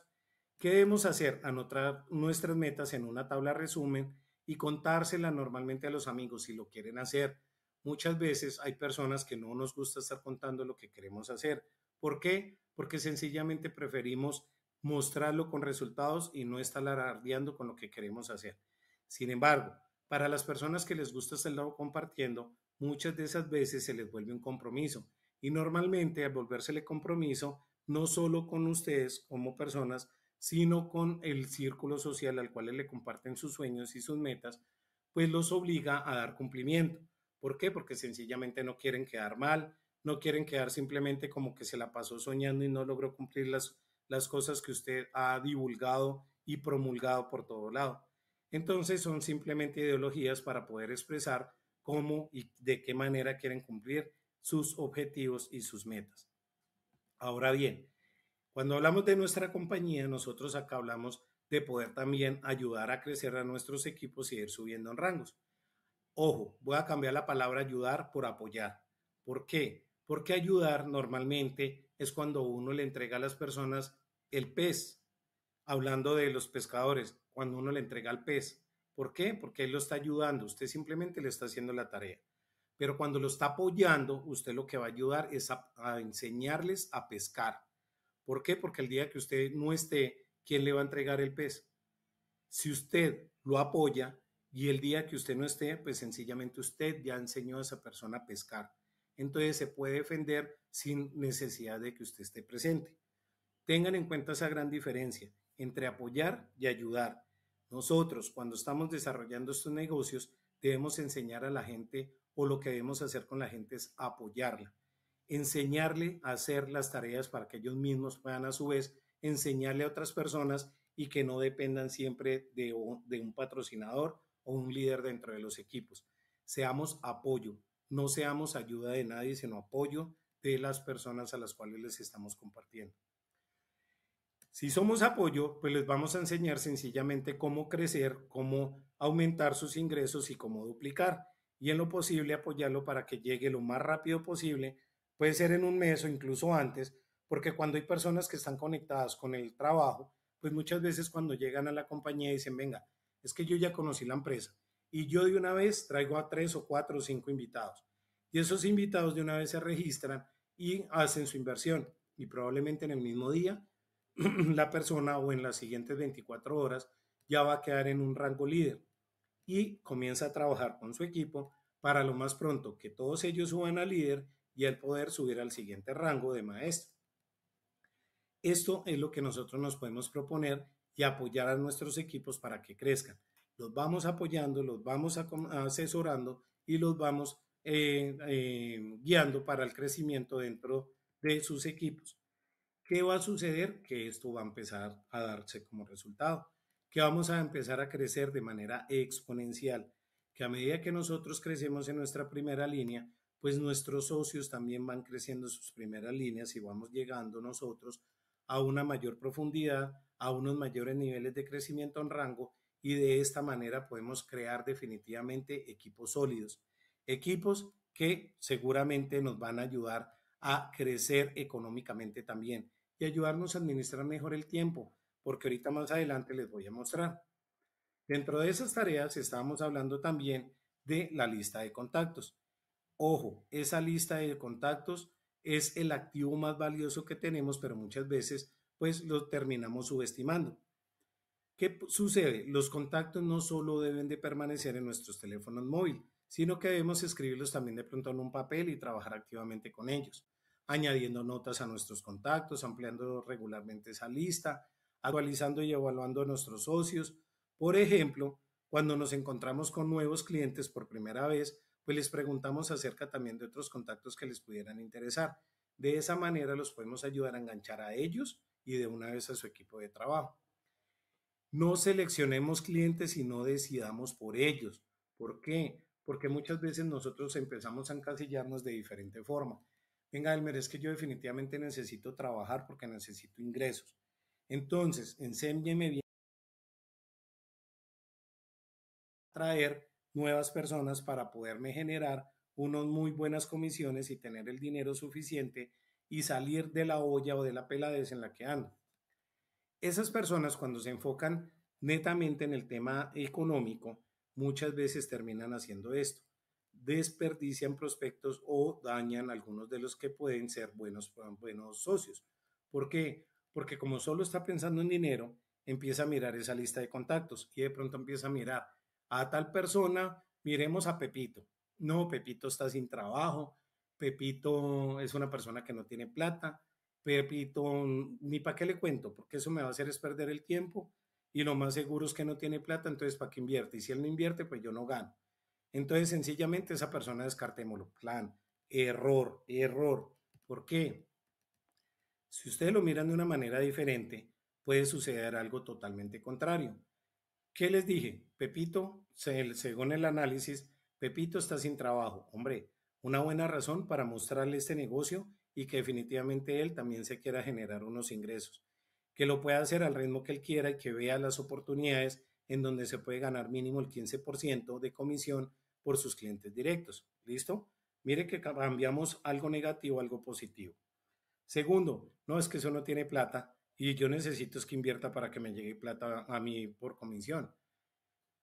¿Qué debemos hacer? Anotar nuestras metas en una tabla resumen y contársela normalmente a los amigos si lo quieren hacer. Muchas veces hay personas que no nos gusta estar contando lo que queremos hacer. ¿Por qué? Porque sencillamente preferimos mostrarlo con resultados y no estar alardeando con lo que queremos hacer. Sin embargo, para las personas que les gusta estarlo compartiendo, muchas de esas veces se les vuelve un compromiso. Y normalmente al volvérsele compromiso, no solo con ustedes como personas, sino con el círculo social al cual le comparten sus sueños y sus metas, pues los obliga a dar cumplimiento. ¿Por qué? Porque sencillamente no quieren quedar mal, no quieren quedar simplemente como que se la pasó soñando y no logró cumplir las, las cosas que usted ha divulgado y promulgado por todo lado. Entonces son simplemente ideologías para poder expresar cómo y de qué manera quieren cumplir sus objetivos y sus metas. Ahora bien, cuando hablamos de nuestra compañía, nosotros acá hablamos de poder también ayudar a crecer a nuestros equipos y ir subiendo en rangos. Ojo, voy a cambiar la palabra ayudar por apoyar. ¿Por qué? Porque ayudar normalmente es cuando uno le entrega a las personas el pez, hablando de los pescadores, cuando uno le entrega el pez. ¿Por qué? Porque él lo está ayudando, usted simplemente le está haciendo la tarea. Pero cuando lo está apoyando, usted lo que va a ayudar es a, a enseñarles a pescar ¿Por qué? Porque el día que usted no esté, ¿quién le va a entregar el pez? Si usted lo apoya y el día que usted no esté, pues sencillamente usted ya enseñó a esa persona a pescar. Entonces se puede defender sin necesidad de que usted esté presente. Tengan en cuenta esa gran diferencia entre apoyar y ayudar. Nosotros, cuando estamos desarrollando estos negocios, debemos enseñar a la gente o lo que debemos hacer con la gente es apoyarla enseñarle a hacer las tareas para que ellos mismos puedan a su vez enseñarle a otras personas y que no dependan siempre de un, patrocinador o un líder dentro de los equipos. Seamos apoyo, no seamos ayuda de nadie, sino apoyo de las personas a las cuales les estamos compartiendo. Si somos apoyo, pues les vamos a enseñar sencillamente cómo crecer, cómo aumentar sus ingresos y cómo duplicar, y en lo posible apoyarlo para que llegue lo más rápido posible puede ser en un mes o incluso antes, porque cuando hay personas que están conectadas con el trabajo, pues muchas veces cuando llegan a la compañía dicen, venga, es que yo ya conocí la empresa y yo de una vez traigo a tres o cuatro o cinco invitados. Y esos invitados de una vez se registran y hacen su inversión. Y probablemente en el mismo día, la persona o en las siguientes 24 horas ya va a quedar en un rango líder y comienza a trabajar con su equipo para lo más pronto que todos ellos suban a líder y el poder subir al siguiente rango de maestro. Esto es lo que nosotros nos podemos proponer y apoyar a nuestros equipos para que crezcan. Los vamos apoyando, los vamos asesorando y los vamos eh, eh, guiando para el crecimiento dentro de sus equipos. ¿Qué va a suceder? Que esto va a empezar a darse como resultado, que vamos a empezar a crecer de manera exponencial, que a medida que nosotros crecemos en nuestra primera línea, pues nuestros socios también van creciendo sus primeras líneas y vamos llegando nosotros a una mayor profundidad, a unos mayores niveles de crecimiento en rango y de esta manera podemos crear definitivamente equipos sólidos, equipos que seguramente nos van a ayudar a crecer económicamente también y ayudarnos a administrar mejor el tiempo, porque ahorita más adelante les voy a mostrar. Dentro de esas tareas estábamos hablando también de la lista de contactos. Ojo, esa lista de contactos es el activo más valioso que tenemos, pero muchas veces pues lo terminamos subestimando. ¿Qué sucede? Los contactos no solo deben de permanecer en nuestros teléfonos móviles, sino que debemos escribirlos también de pronto en un papel y trabajar activamente con ellos, añadiendo notas a nuestros contactos, ampliando regularmente esa lista, actualizando y evaluando a nuestros socios. Por ejemplo, cuando nos encontramos con nuevos clientes por primera vez, pues les preguntamos acerca también de otros contactos que les pudieran interesar. De esa manera los podemos ayudar a enganchar a ellos y de una vez a su equipo de trabajo. No seleccionemos clientes y no decidamos por ellos. ¿Por qué? Porque muchas veces nosotros empezamos a encasillarnos de diferente forma. Venga, Elmer, es que yo definitivamente necesito trabajar porque necesito ingresos. Entonces, en enséñeme bien traer nuevas personas para poderme generar unas muy buenas comisiones y tener el dinero suficiente y salir de la olla o de la peladez en la que ando. Esas personas cuando se enfocan netamente en el tema económico, muchas veces terminan haciendo esto, desperdician prospectos o dañan algunos de los que pueden ser buenos, buenos socios. ¿Por qué? Porque como solo está pensando en dinero, empieza a mirar esa lista de contactos y de pronto empieza a mirar a tal persona, miremos a Pepito. No, Pepito está sin trabajo, Pepito es una persona que no tiene plata, Pepito, mm, ni para qué le cuento, porque eso me va a hacer es perder el tiempo y lo más seguro es que no tiene plata, entonces para qué invierte. Y si él no invierte, pues yo no gano. Entonces, sencillamente, esa persona descartémoslo. Plan, error, error. ¿Por qué? Si ustedes lo miran de una manera diferente, puede suceder algo totalmente contrario. ¿Qué les dije? Pepito, según el análisis, Pepito está sin trabajo. Hombre, una buena razón para mostrarle este negocio y que definitivamente él también se quiera generar unos ingresos. Que lo pueda hacer al ritmo que él quiera y que vea las oportunidades en donde se puede ganar mínimo el 15% de comisión por sus clientes directos. ¿Listo? Mire que cambiamos algo negativo, a algo positivo. Segundo, no es que eso no tiene plata y yo necesito es que invierta para que me llegue plata a mí por comisión.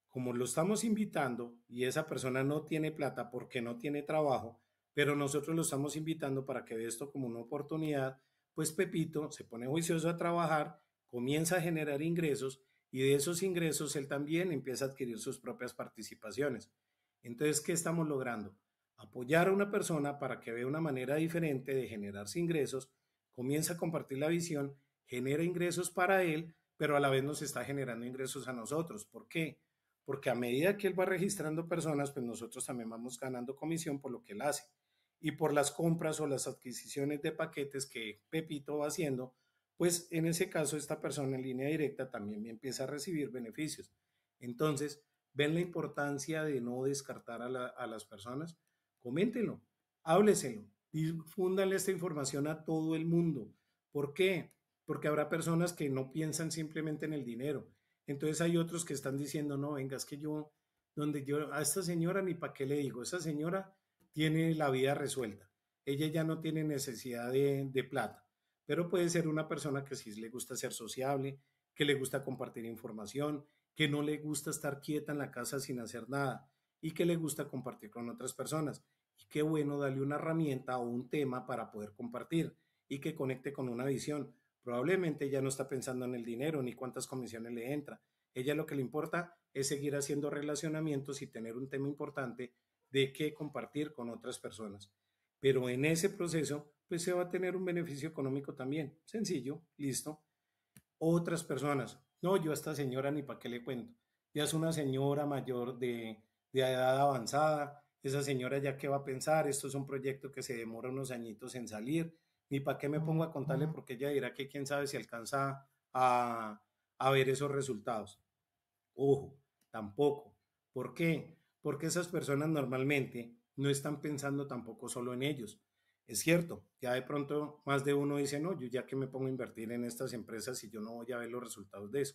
Como lo estamos invitando y esa persona no tiene plata porque no tiene trabajo, pero nosotros lo estamos invitando para que vea esto como una oportunidad, pues Pepito se pone juicioso a trabajar, comienza a generar ingresos y de esos ingresos él también empieza a adquirir sus propias participaciones. Entonces, ¿qué estamos logrando? Apoyar a una persona para que vea una manera diferente de generarse ingresos, comienza a compartir la visión genera ingresos para él, pero a la vez nos está generando ingresos a nosotros. ¿Por qué? Porque a medida que él va registrando personas, pues nosotros también vamos ganando comisión por lo que él hace y por las compras o las adquisiciones de paquetes que Pepito va haciendo, pues en ese caso esta persona en línea directa también empieza a recibir beneficios. Entonces, ¿ven la importancia de no descartar a, las personas? Coméntenlo, hábleselo, difúndanle esta información a todo el mundo. ¿Por qué? porque habrá personas que no piensan simplemente en el dinero. Entonces hay otros que están diciendo, no, venga, es que yo, donde yo, a esta señora ni para qué le digo, esa señora tiene la vida resuelta, ella ya no tiene necesidad de, plata, pero puede ser una persona que sí le gusta ser sociable, que le gusta compartir información, que no le gusta estar quieta en la casa sin hacer nada y que le gusta compartir con otras personas. Y qué bueno darle una herramienta o un tema para poder compartir y que conecte con una visión. Probablemente ella no está pensando en el dinero ni cuántas comisiones le entra. Ella lo que le importa es seguir haciendo relacionamientos y tener un tema importante de qué compartir con otras personas. Pero en ese proceso, pues se va a tener un beneficio económico también. Sencillo, listo. Otras personas, no, yo a esta señora ni para qué le cuento. Ya es una señora mayor de, de edad avanzada, esa señora ya qué va a pensar, esto es un proyecto que se demora unos añitos en salir, ni para qué me pongo a contarle porque ella dirá que quién sabe si alcanza a, ver esos resultados. Ojo, tampoco. ¿Por qué? Porque esas personas normalmente no están pensando tampoco solo en ellos. Es cierto, ya de pronto más de uno dice, no, yo ya que me pongo a invertir en estas empresas y yo no voy a ver los resultados de eso.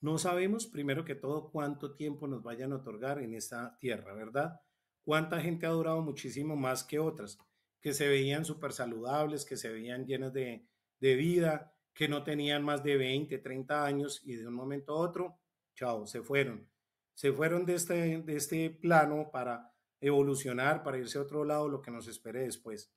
No sabemos, primero que todo, cuánto tiempo nos vayan a otorgar en esta tierra, ¿verdad? ¿Cuánta gente ha durado muchísimo más que otras? que se veían súper saludables, que se veían llenas de, vida, que no tenían más de 20, 30 años y de un momento a otro, chao, se fueron. Se fueron de este, este plano para evolucionar, para irse a otro lado, lo que nos espere después.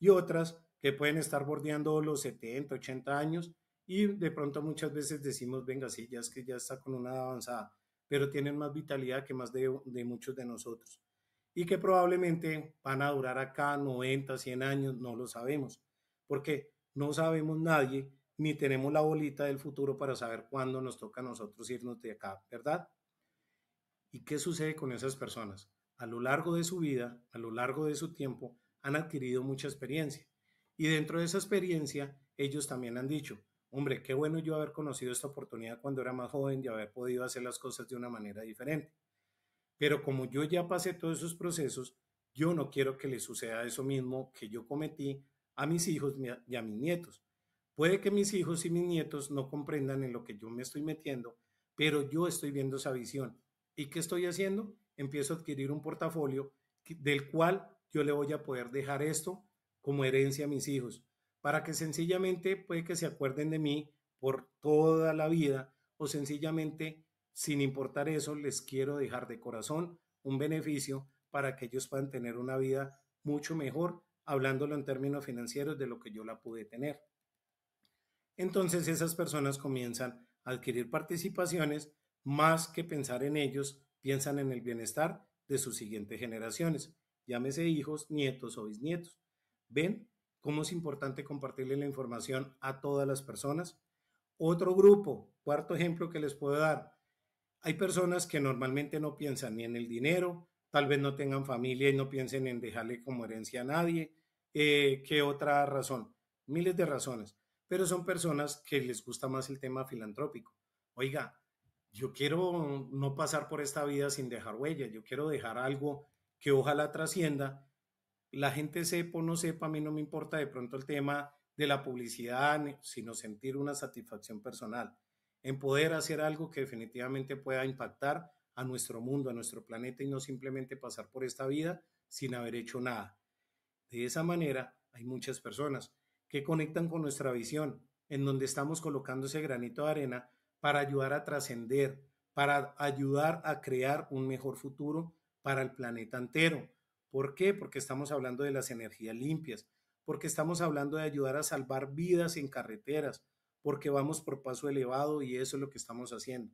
Y otras que pueden estar bordeando los 70, 80 años y de pronto muchas veces decimos, venga, sí, ya que ya está con una avanzada, pero tienen más vitalidad que más de muchos de nosotros y que probablemente van a durar acá 90, 100 años, no lo sabemos, porque no sabemos nadie ni tenemos la bolita del futuro para saber cuándo nos toca a nosotros irnos de acá, ¿verdad? ¿Y qué sucede con esas personas? A lo largo de su vida, a lo largo de su tiempo, han adquirido mucha experiencia. Y dentro de esa experiencia, ellos también han dicho, hombre, qué bueno yo haber conocido esta oportunidad cuando era más joven y haber podido hacer las cosas de una manera diferente. Pero como yo ya pasé todos esos procesos, yo no quiero que le suceda eso mismo que yo cometí a mis hijos y a mis nietos. Puede que mis hijos y mis nietos no comprendan en lo que yo me estoy metiendo, pero yo estoy viendo esa visión. ¿Y qué estoy haciendo? Empiezo a adquirir un portafolio del cual yo le voy a poder dejar esto como herencia a mis hijos, para que sencillamente puede que se acuerden de mí por toda la vida o sencillamente sin importar eso, les quiero dejar de corazón un beneficio para que ellos puedan tener una vida mucho mejor, hablándolo en términos financieros de lo que yo la pude tener. Entonces esas personas comienzan a adquirir participaciones, más que pensar en ellos, piensan en el bienestar de sus siguientes generaciones, llámese hijos, nietos o bisnietos. ¿Ven cómo es importante compartirle la información a todas las personas? Otro grupo, cuarto ejemplo que les puedo dar, hay personas que normalmente no piensan ni en el dinero, tal vez no tengan familia y no piensen en dejarle como herencia a nadie. Eh, ¿Qué otra razón? Miles de razones, pero son personas que les gusta más el tema filantrópico. Oiga, yo quiero no pasar por esta vida sin dejar huella, yo quiero dejar algo que ojalá trascienda. La gente sepa o no sepa, a mí no me importa de pronto el tema de la publicidad, sino sentir una satisfacción personal en poder hacer algo que definitivamente pueda impactar a nuestro mundo, a nuestro planeta y no simplemente pasar por esta vida sin haber hecho nada. De esa manera hay muchas personas que conectan con nuestra visión, en donde estamos colocando ese granito de arena para ayudar a trascender, para ayudar a crear un mejor futuro para el planeta entero. ¿Por qué? Porque estamos hablando de las energías limpias, porque estamos hablando de ayudar a salvar vidas en carreteras, porque vamos por paso elevado y eso es lo que estamos haciendo.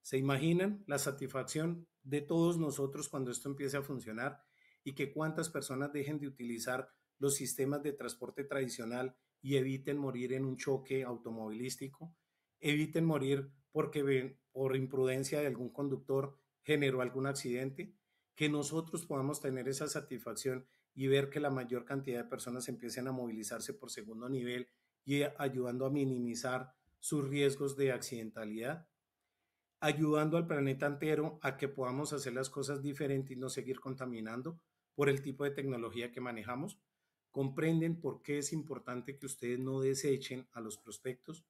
¿Se imaginan la satisfacción de todos nosotros cuando esto empiece a funcionar y que cuántas personas dejen de utilizar los sistemas de transporte tradicional y eviten morir en un choque automovilístico? Eviten morir porque por imprudencia de algún conductor generó algún accidente, que nosotros podamos tener esa satisfacción y ver que la mayor cantidad de personas empiecen a movilizarse por segundo nivel y ayudando a minimizar sus riesgos de accidentalidad, ayudando al planeta entero a que podamos hacer las cosas diferentes y no seguir contaminando por el tipo de tecnología que manejamos. Comprenden por qué es importante que ustedes no desechen a los prospectos.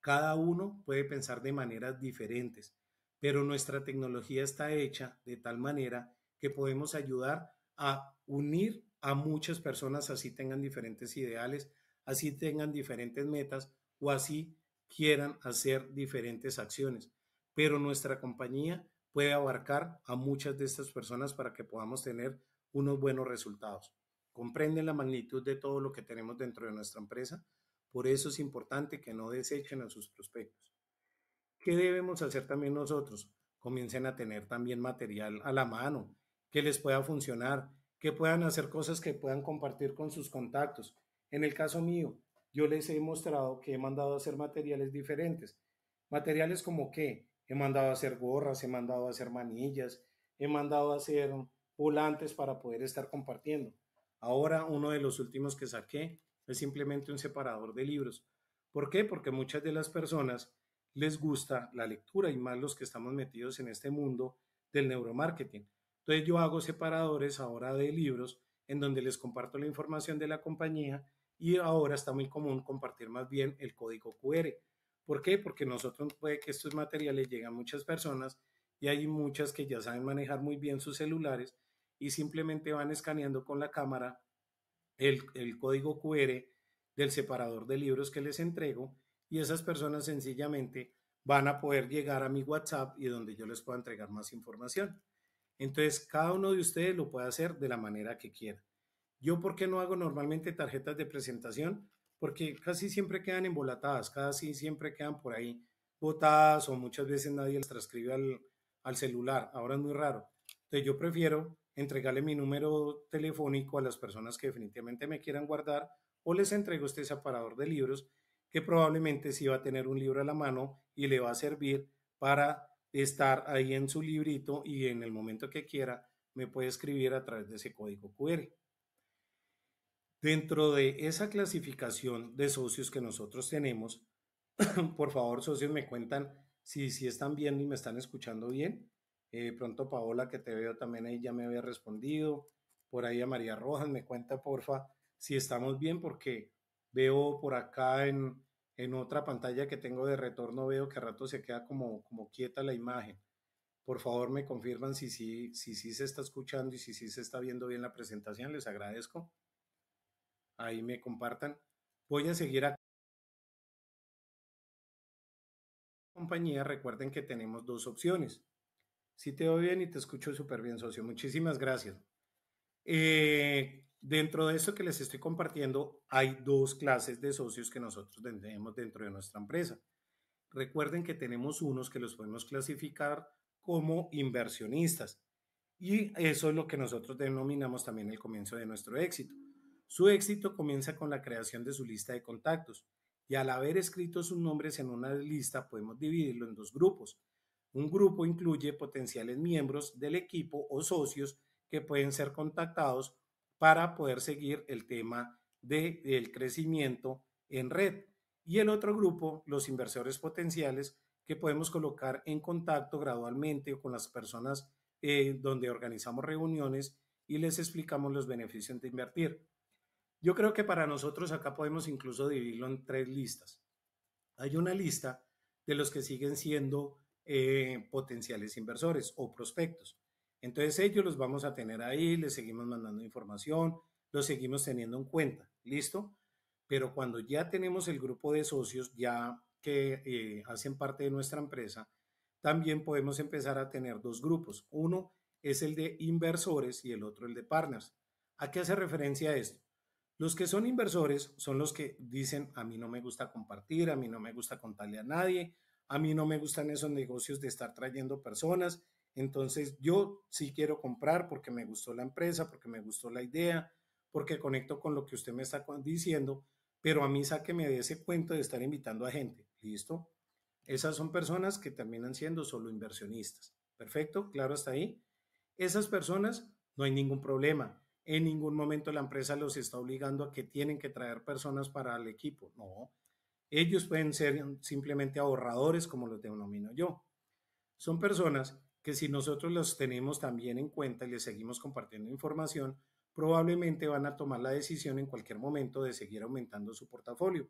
Cada uno puede pensar de maneras diferentes, pero nuestra tecnología está hecha de tal manera que podemos ayudar a unir a muchas personas, así tengan diferentes ideales, así tengan diferentes metas o así quieran hacer diferentes acciones. Pero nuestra compañía puede abarcar a muchas de estas personas para que podamos tener unos buenos resultados. Comprenden la magnitud de todo lo que tenemos dentro de nuestra empresa, por eso es importante que no desechen a sus prospectos. ¿Qué debemos hacer también nosotros? Comiencen a tener también material a la mano que les pueda funcionar, que puedan hacer cosas que puedan compartir con sus contactos, en el caso mío, yo les he mostrado que he mandado a hacer materiales diferentes. Materiales como qué? He mandado a hacer gorras, he mandado a hacer manillas, he mandado a hacer volantes para poder estar compartiendo. Ahora uno de los últimos que saqué es simplemente un separador de libros. ¿Por qué? Porque muchas de las personas les gusta la lectura y más los que estamos metidos en este mundo del neuromarketing. Entonces yo hago separadores ahora de libros en donde les comparto la información de la compañía y ahora está muy común compartir más bien el código QR. ¿Por qué? Porque nosotros puede que estos materiales llegan a muchas personas y hay muchas que ya saben manejar muy bien sus celulares y simplemente van escaneando con la cámara el, el código QR del separador de libros que les entrego y esas personas sencillamente van a poder llegar a mi WhatsApp y donde yo les pueda entregar más información. Entonces, cada uno de ustedes lo puede hacer de la manera que quiera. Yo, ¿por qué no hago normalmente tarjetas de presentación? Porque casi siempre quedan embolatadas, casi siempre quedan por ahí botadas o muchas veces nadie les transcribe al, celular. Ahora es muy raro. Entonces, yo prefiero entregarle mi número telefónico a las personas que definitivamente me quieran guardar o les entrego este separador de libros que probablemente sí va a tener un libro a la mano y le va a servir para estar ahí en su librito y en el momento que quiera me puede escribir a través de ese código QR. Dentro de esa clasificación de socios que nosotros tenemos, por favor, socios, me cuentan si, si están viendo y me están escuchando bien. Eh, pronto Paola, que te veo también ahí, ya me había respondido. Por ahí a María Rojas, me cuenta, porfa, si estamos bien, porque veo por acá en, en otra pantalla que tengo de retorno, veo que a rato se queda como, como quieta la imagen. Por favor, me confirman si sí si, si, si se está escuchando y si sí se está viendo bien la presentación. Les agradezco ahí me compartan. Voy a seguir a compañía. Recuerden que tenemos dos opciones. Si te doy bien y te escucho súper bien, socio. Muchísimas gracias. Eh, dentro de eso que les estoy compartiendo, hay dos clases de socios que nosotros tenemos dentro de nuestra empresa. Recuerden que tenemos unos que los podemos clasificar como inversionistas. Y eso es lo que nosotros denominamos también el comienzo de nuestro éxito. Su éxito comienza con la creación de su lista de contactos y al haber escrito sus nombres en una lista podemos dividirlo en dos grupos. Un grupo incluye potenciales miembros del equipo o socios que pueden ser contactados para poder seguir el tema del crecimiento en red. Y el otro grupo, los inversores potenciales, que podemos colocar en contacto gradualmente con las personas eh, donde organizamos reuniones y les explicamos los beneficios de invertir. Yo creo que para nosotros acá podemos incluso dividirlo en tres listas. Hay una lista de los que siguen siendo eh, potenciales inversores o prospectos. Entonces ellos los vamos a tener ahí, les seguimos mandando información, los seguimos teniendo en cuenta, ¿listo? Pero cuando ya tenemos el grupo de socios ya que eh, hacen parte de nuestra empresa, también podemos empezar a tener dos grupos. Uno es el de inversores y el otro el de partners. ¿A qué hace referencia esto? Los que son inversores son los que dicen, a mí no me gusta compartir, a mí no me gusta contarle a nadie, a mí no me gustan esos negocios de estar trayendo personas, entonces yo sí quiero comprar porque me gustó la empresa, porque me gustó la idea, porque conecto con lo que usted me está diciendo, pero a mí me de ese cuento de estar invitando a gente, ¿listo? Esas son personas que terminan siendo solo inversionistas. Perfecto, claro hasta ahí. Esas personas no hay ningún problema en ningún momento la empresa los está obligando a que tienen que traer personas para el equipo, no. Ellos pueden ser simplemente ahorradores, como los denomino yo. Son personas que si nosotros los tenemos también en cuenta y les seguimos compartiendo información, probablemente van a tomar la decisión en cualquier momento de seguir aumentando su portafolio.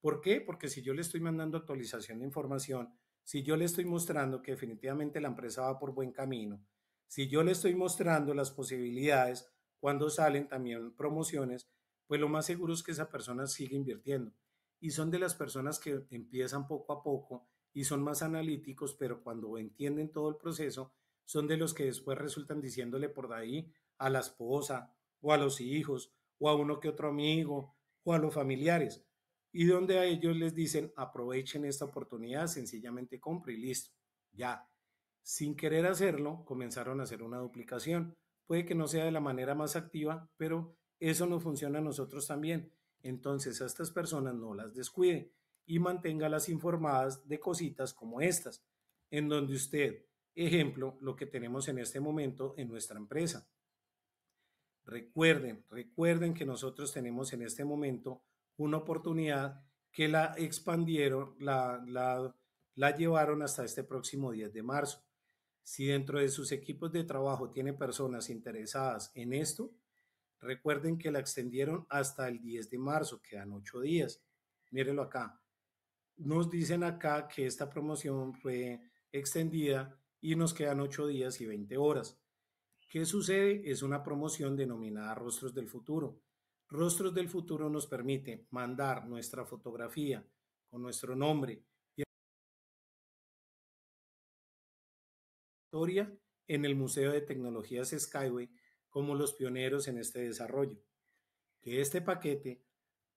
¿Por qué? Porque si yo le estoy mandando actualización de información, si yo le estoy mostrando que definitivamente la empresa va por buen camino, si yo le estoy mostrando las posibilidades cuando salen también promociones, pues lo más seguro es que esa persona sigue invirtiendo. Y son de las personas que empiezan poco a poco y son más analíticos, pero cuando entienden todo el proceso, son de los que después resultan diciéndole por ahí a la esposa o a los hijos o a uno que otro amigo o a los familiares. Y donde a ellos les dicen, aprovechen esta oportunidad, sencillamente compre y listo, ya. Sin querer hacerlo, comenzaron a hacer una duplicación Puede que no sea de la manera más activa, pero eso nos funciona a nosotros también. Entonces a estas personas no las descuide y manténgalas informadas de cositas como estas, en donde usted, ejemplo, lo que tenemos en este momento en nuestra empresa. Recuerden, recuerden que nosotros tenemos en este momento una oportunidad que la expandieron, la, la llevaron hasta este próximo 10 de marzo. Si dentro de sus equipos de trabajo tiene personas interesadas en esto, recuerden que la extendieron hasta el 10 de marzo, quedan ocho días. Mírenlo acá. Nos dicen acá que esta promoción fue extendida y nos quedan ocho días y 20 horas. ¿Qué sucede? Es una promoción denominada Rostros del Futuro. Rostros del Futuro nos permite mandar nuestra fotografía con nuestro nombre, historia en el Museo de Tecnologías Skyway como los pioneros en este desarrollo. Que este paquete,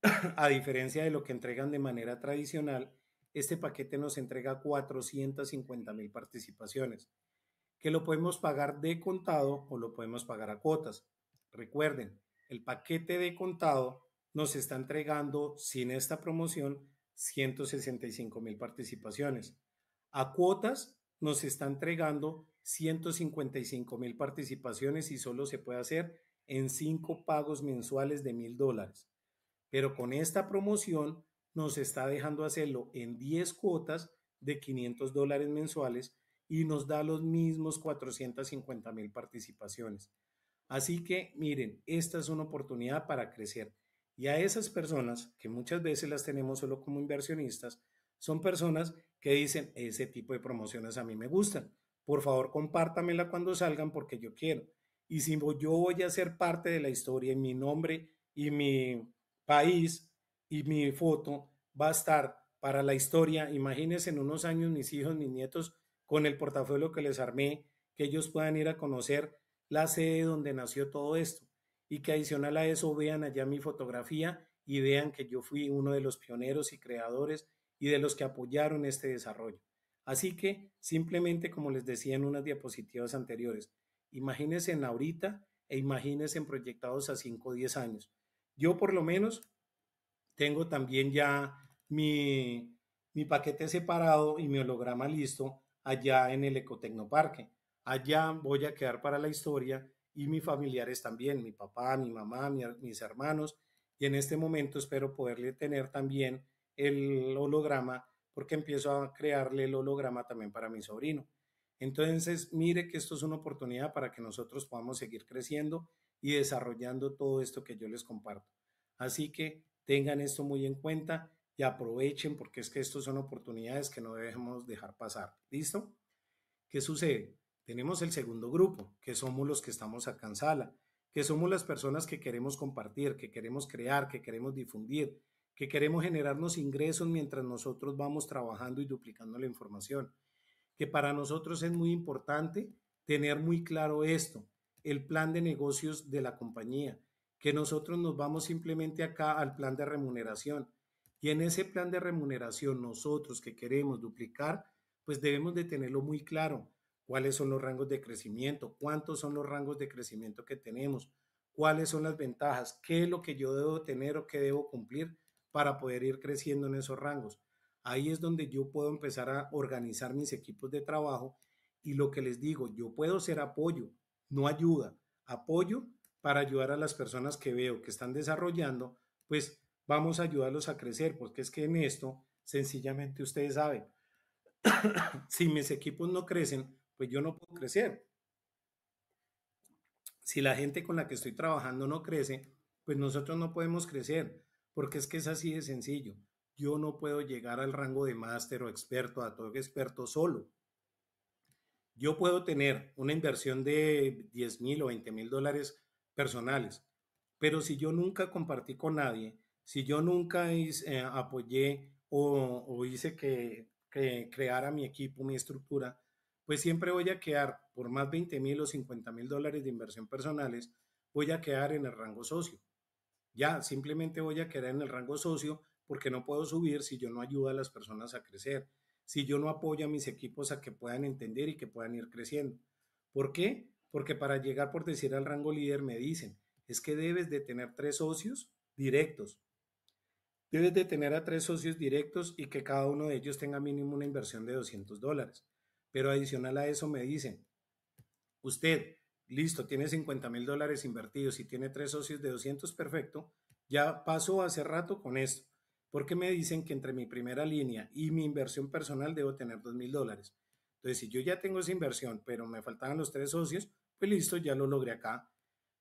a diferencia de lo que entregan de manera tradicional, este paquete nos entrega 450 mil participaciones, que lo podemos pagar de contado o lo podemos pagar a cuotas. Recuerden, el paquete de contado nos está entregando, sin esta promoción, 165 mil participaciones. A cuotas nos está entregando 155 mil participaciones y solo se puede hacer en cinco pagos mensuales de mil dólares. Pero con esta promoción nos está dejando hacerlo en 10 cuotas de 500 dólares mensuales y nos da los mismos 450 mil participaciones. Así que miren, esta es una oportunidad para crecer. Y a esas personas, que muchas veces las tenemos solo como inversionistas, son personas que dicen, ese tipo de promociones a mí me gustan. Por favor, compártamela cuando salgan porque yo quiero. Y si yo voy a ser parte de la historia y mi nombre y mi país y mi foto va a estar para la historia, imagínense en unos años mis hijos, mis nietos, con el portafolio que les armé, que ellos puedan ir a conocer la sede donde nació todo esto y que adicional a eso vean allá mi fotografía y vean que yo fui uno de los pioneros y creadores y de los que apoyaron este desarrollo. Así que simplemente, como les decía en unas diapositivas anteriores, imagínense en ahorita e imagínense en proyectados a 5 o 10 años. Yo por lo menos tengo también ya mi, paquete separado y mi holograma listo allá en el Ecotecnoparque. Allá voy a quedar para la historia y mis familiares también, mi papá, mi mamá, mis hermanos. Y en este momento espero poderle tener también el holograma porque empiezo a crearle el holograma también para mi sobrino. Entonces, mire que esto es una oportunidad para que nosotros podamos seguir creciendo y desarrollando todo esto que yo les comparto. Así que tengan esto muy en cuenta y aprovechen porque es que esto son oportunidades que no debemos dejar pasar. ¿Listo? ¿Qué sucede? Tenemos el segundo grupo, que somos los que estamos acá en sala, que somos las personas que queremos compartir, que queremos crear, que queremos difundir, que queremos generarnos ingresos mientras nosotros vamos trabajando y duplicando la información, que para nosotros es muy importante tener muy claro esto, el plan de negocios de la compañía, que nosotros nos vamos simplemente acá al plan de remuneración. Y en ese plan de remuneración nosotros que queremos duplicar, pues debemos de tenerlo muy claro, cuáles son los rangos de crecimiento, cuántos son los rangos de crecimiento que tenemos, cuáles son las ventajas, qué es lo que yo debo tener o qué debo cumplir para poder ir creciendo en esos rangos. Ahí es donde yo puedo empezar a organizar mis equipos de trabajo y lo que les digo, yo puedo ser apoyo, no ayuda, apoyo para ayudar a las personas que veo que están desarrollando, pues vamos a ayudarlos a crecer, porque es que en esto, sencillamente ustedes saben, si mis equipos no crecen, pues yo no puedo crecer. Si la gente con la que estoy trabajando no crece, pues nosotros no podemos crecer porque es que es así de sencillo. Yo no puedo llegar al rango de máster o experto, a todo experto solo. Yo puedo tener una inversión de 10 mil o 20 mil dólares personales, pero si yo nunca compartí con nadie, si yo nunca eh, apoyé o, hice que, que, creara mi equipo, mi estructura, pues siempre voy a quedar, por más 20 mil o 50 mil dólares de inversión personales, voy a quedar en el rango socio. Ya, simplemente voy a quedar en el rango socio porque no puedo subir si yo no ayudo a las personas a crecer, si yo no apoyo a mis equipos a que puedan entender y que puedan ir creciendo. ¿Por qué? Porque para llegar, por decir, al rango líder me dicen, es que debes de tener tres socios directos. Debes de tener a tres socios directos y que cada uno de ellos tenga mínimo una inversión de 200 dólares. Pero adicional a eso me dicen, usted listo, tiene 50 mil dólares invertidos y tiene tres socios de 200, perfecto. Ya pasó hace rato con esto, porque me dicen que entre mi primera línea y mi inversión personal debo tener 2 mil dólares. Entonces, si yo ya tengo esa inversión, pero me faltaban los tres socios, pues listo, ya lo logré acá.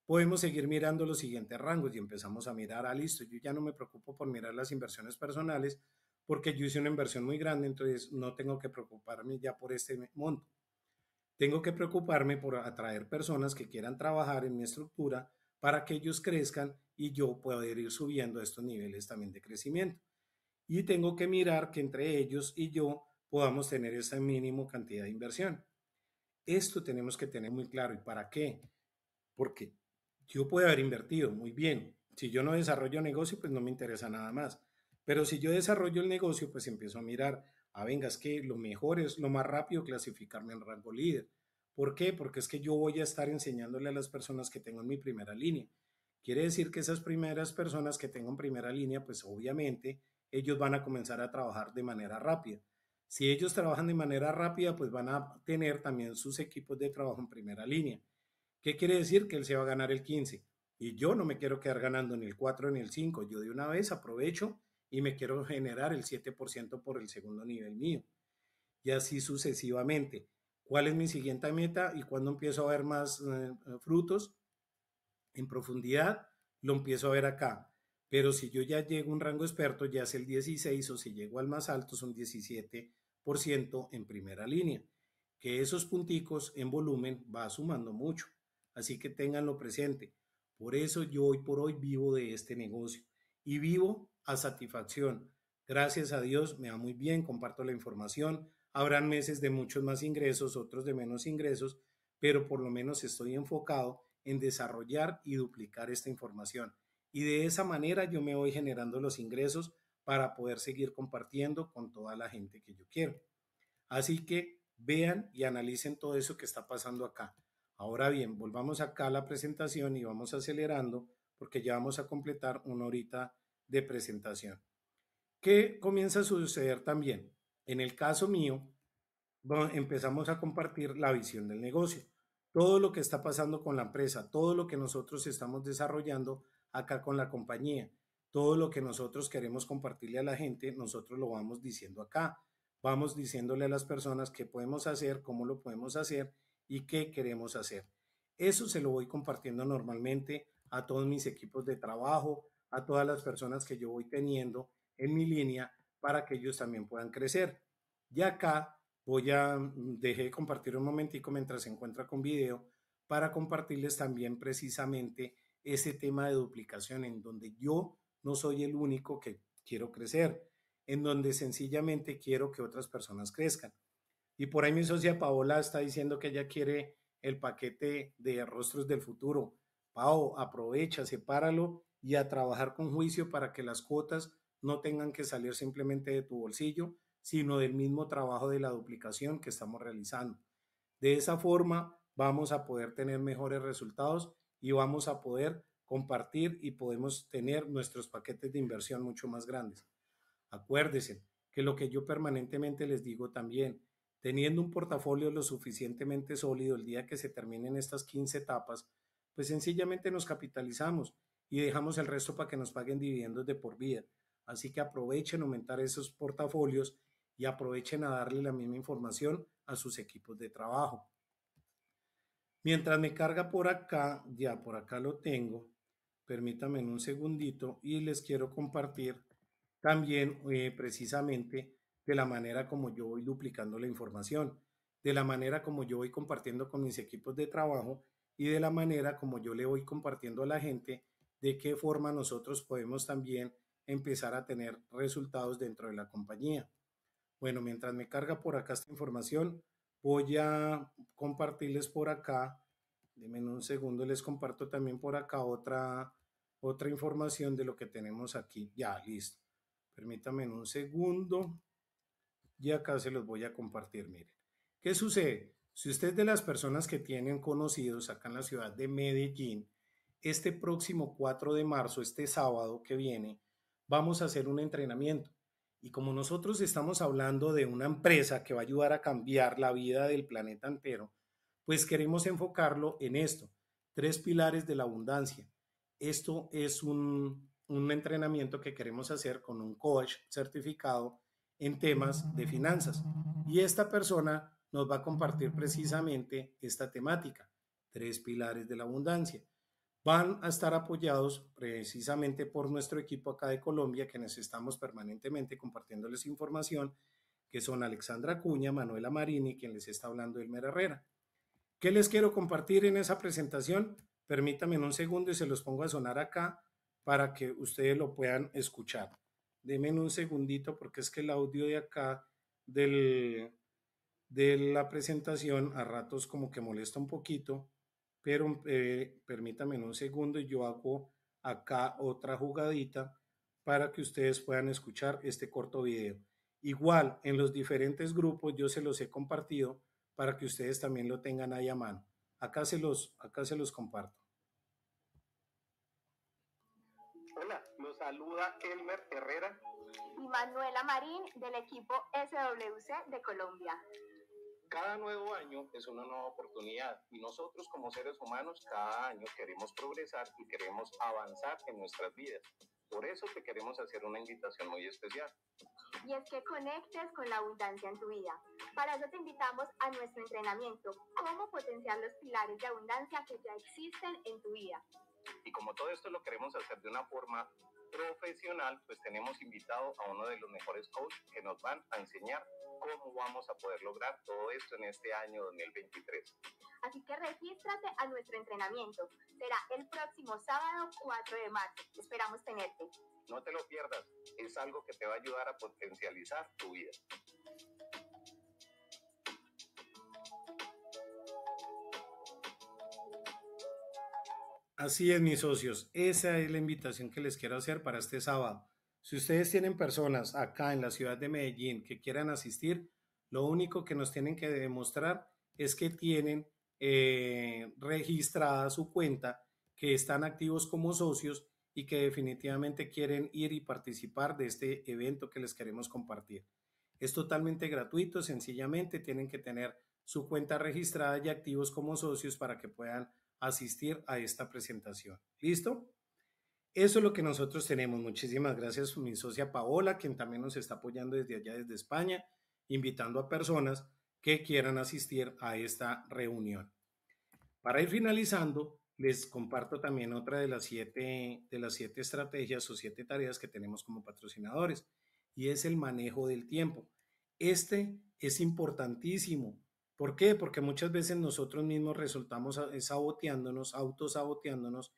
Podemos seguir mirando los siguientes rangos y empezamos a mirar, ah, listo, yo ya no me preocupo por mirar las inversiones personales porque yo hice una inversión muy grande, entonces no tengo que preocuparme ya por este monto tengo que preocuparme por atraer personas que quieran trabajar en mi estructura para que ellos crezcan y yo pueda ir subiendo estos niveles también de crecimiento. Y tengo que mirar que entre ellos y yo podamos tener esa mínimo cantidad de inversión. Esto tenemos que tener muy claro. ¿Y para qué? Porque yo puedo haber invertido muy bien. Si yo no desarrollo negocio, pues no me interesa nada más. Pero si yo desarrollo el negocio, pues empiezo a mirar ah, venga, es que lo mejor es lo más rápido clasificarme en rango líder. ¿Por qué? Porque es que yo voy a estar enseñándole a las personas que tengo en mi primera línea. Quiere decir que esas primeras personas que tengo en primera línea, pues obviamente ellos van a comenzar a trabajar de manera rápida. Si ellos trabajan de manera rápida, pues van a tener también sus equipos de trabajo en primera línea. ¿Qué quiere decir? Que él se va a ganar el 15. Y yo no me quiero quedar ganando en el 4 en el 5. Yo de una vez aprovecho y me quiero generar el 7% por el segundo nivel mío. Y así sucesivamente. ¿Cuál es mi siguiente meta y cuándo empiezo a ver más eh, eh, frutos? En profundidad lo empiezo a ver acá. Pero si yo ya llego a un rango experto, ya es el 16 o si llego al más alto son 17% en primera línea. Que esos punticos en volumen va sumando mucho. Así que tenganlo presente. Por eso yo hoy por hoy vivo de este negocio y vivo a satisfacción. Gracias a Dios me va muy bien, comparto la información. Habrán meses de muchos más ingresos, otros de menos ingresos, pero por lo menos estoy enfocado en desarrollar y duplicar esta información. Y de esa manera yo me voy generando los ingresos para poder seguir compartiendo con toda la gente que yo quiero. Así que vean y analicen todo eso que está pasando acá. Ahora bien, volvamos acá a la presentación y vamos acelerando porque ya vamos a completar una horita de presentación. ¿Qué comienza a suceder también? En el caso mío, empezamos a compartir la visión del negocio, todo lo que está pasando con la empresa, todo lo que nosotros estamos desarrollando acá con la compañía, todo lo que nosotros queremos compartirle a la gente, nosotros lo vamos diciendo acá, vamos diciéndole a las personas qué podemos hacer, cómo lo podemos hacer y qué queremos hacer. Eso se lo voy compartiendo normalmente a todos mis equipos de trabajo, a todas las personas que yo voy teniendo en mi línea para que ellos también puedan crecer. Y acá voy a, mm, dejé de compartir un momentico mientras se encuentra con video para compartirles también precisamente ese tema de duplicación en donde yo no soy el único que quiero crecer, en donde sencillamente quiero que otras personas crezcan. Y por ahí mi socia Paola está diciendo que ella quiere el paquete de rostros del futuro. Pao, aprovecha, sepáralo y a trabajar con juicio para que las cuotas no tengan que salir simplemente de tu bolsillo, sino del mismo trabajo de la duplicación que estamos realizando. De esa forma vamos a poder tener mejores resultados y vamos a poder compartir y podemos tener nuestros paquetes de inversión mucho más grandes. Acuérdense que lo que yo permanentemente les digo también, teniendo un portafolio lo suficientemente sólido el día que se terminen estas 15 etapas, pues sencillamente nos capitalizamos y dejamos el resto para que nos paguen dividendos de por vida. Así que aprovechen aumentar esos portafolios y aprovechen a darle la misma información a sus equipos de trabajo. Mientras me carga por acá, ya por acá lo tengo, permítanme un segundito y les quiero compartir también eh, precisamente de la manera como yo voy duplicando la información, de la manera como yo voy compartiendo con mis equipos de trabajo y de la manera como yo le voy compartiendo a la gente de qué forma nosotros podemos también empezar a tener resultados dentro de la compañía. Bueno, mientras me carga por acá esta información, voy a compartirles por acá, denme un segundo, les comparto también por acá otra, otra información de lo que tenemos aquí. Ya, listo. Permítanme un segundo. Y acá se los voy a compartir, miren. ¿Qué sucede? Si usted de las personas que tienen conocidos acá en la ciudad de Medellín, este próximo 4 de marzo, este sábado que viene, vamos a hacer un entrenamiento. Y como nosotros estamos hablando de una empresa que va a ayudar a cambiar la vida del planeta entero, pues queremos enfocarlo en esto, tres pilares de la abundancia. Esto es un, un entrenamiento que queremos hacer con un coach certificado en temas de finanzas. Y esta persona nos va a compartir precisamente esta temática, tres pilares de la abundancia van a estar apoyados precisamente por nuestro equipo acá de Colombia, que necesitamos permanentemente compartiéndoles información, que son Alexandra Cuña, Manuela Marini, quien les está hablando Elmer Herrera. ¿Qué les quiero compartir en esa presentación? Permítanme un segundo y se los pongo a sonar acá para que ustedes lo puedan escuchar. Denme un segundito porque es que el audio de acá del, de la presentación a ratos como que molesta un poquito pero mm, eh, permítame permítanme un segundo, yo hago acá otra jugadita para que ustedes puedan escuchar este corto video. Igual en los diferentes grupos yo se los he compartido para que ustedes también lo tengan ahí a mano. Acá se los, acá se los comparto. Hola, los saluda Elmer Herrera y Manuela Marín del equipo SWC de Colombia. Cada nuevo año es una nueva oportunidad y nosotros como seres humanos cada año queremos progresar y queremos avanzar en nuestras vidas. Por eso te queremos hacer una invitación muy especial. Y es que conectes con la abundancia en tu vida. Para eso te invitamos a nuestro entrenamiento, cómo potenciar los pilares de abundancia que ya existen en tu vida. Y como todo esto lo queremos hacer de una forma profesional, pues tenemos invitado a uno de los mejores coaches que nos van a enseñar cómo vamos a poder lograr todo esto en este año 2023. Así que regístrate a nuestro entrenamiento. Será el próximo sábado 4 de marzo. Esperamos tenerte. No te lo pierdas. Es algo que te va a ayudar a potencializar tu vida. Así es, mis socios. Esa es la invitación que les quiero hacer para este sábado. Si ustedes tienen personas acá en la ciudad de Medellín que quieran asistir, lo único que nos tienen que demostrar es que tienen eh, registrada su cuenta, que están activos como socios y que definitivamente quieren ir y participar de este evento que les queremos compartir. Es totalmente gratuito, sencillamente tienen que tener su cuenta registrada y activos como socios para que puedan asistir a esta presentación. ¿Listo? Eso es lo que nosotros tenemos. Muchísimas gracias a mi socia Paola, quien también nos está apoyando desde allá, desde España, invitando a personas que quieran asistir a esta reunión. Para ir finalizando, les comparto también otra de las siete, de las siete estrategias o siete tareas que tenemos como patrocinadores, y es el manejo del tiempo. Este es importantísimo. ¿Por qué? Porque muchas veces nosotros mismos resultamos saboteándonos, autosaboteándonos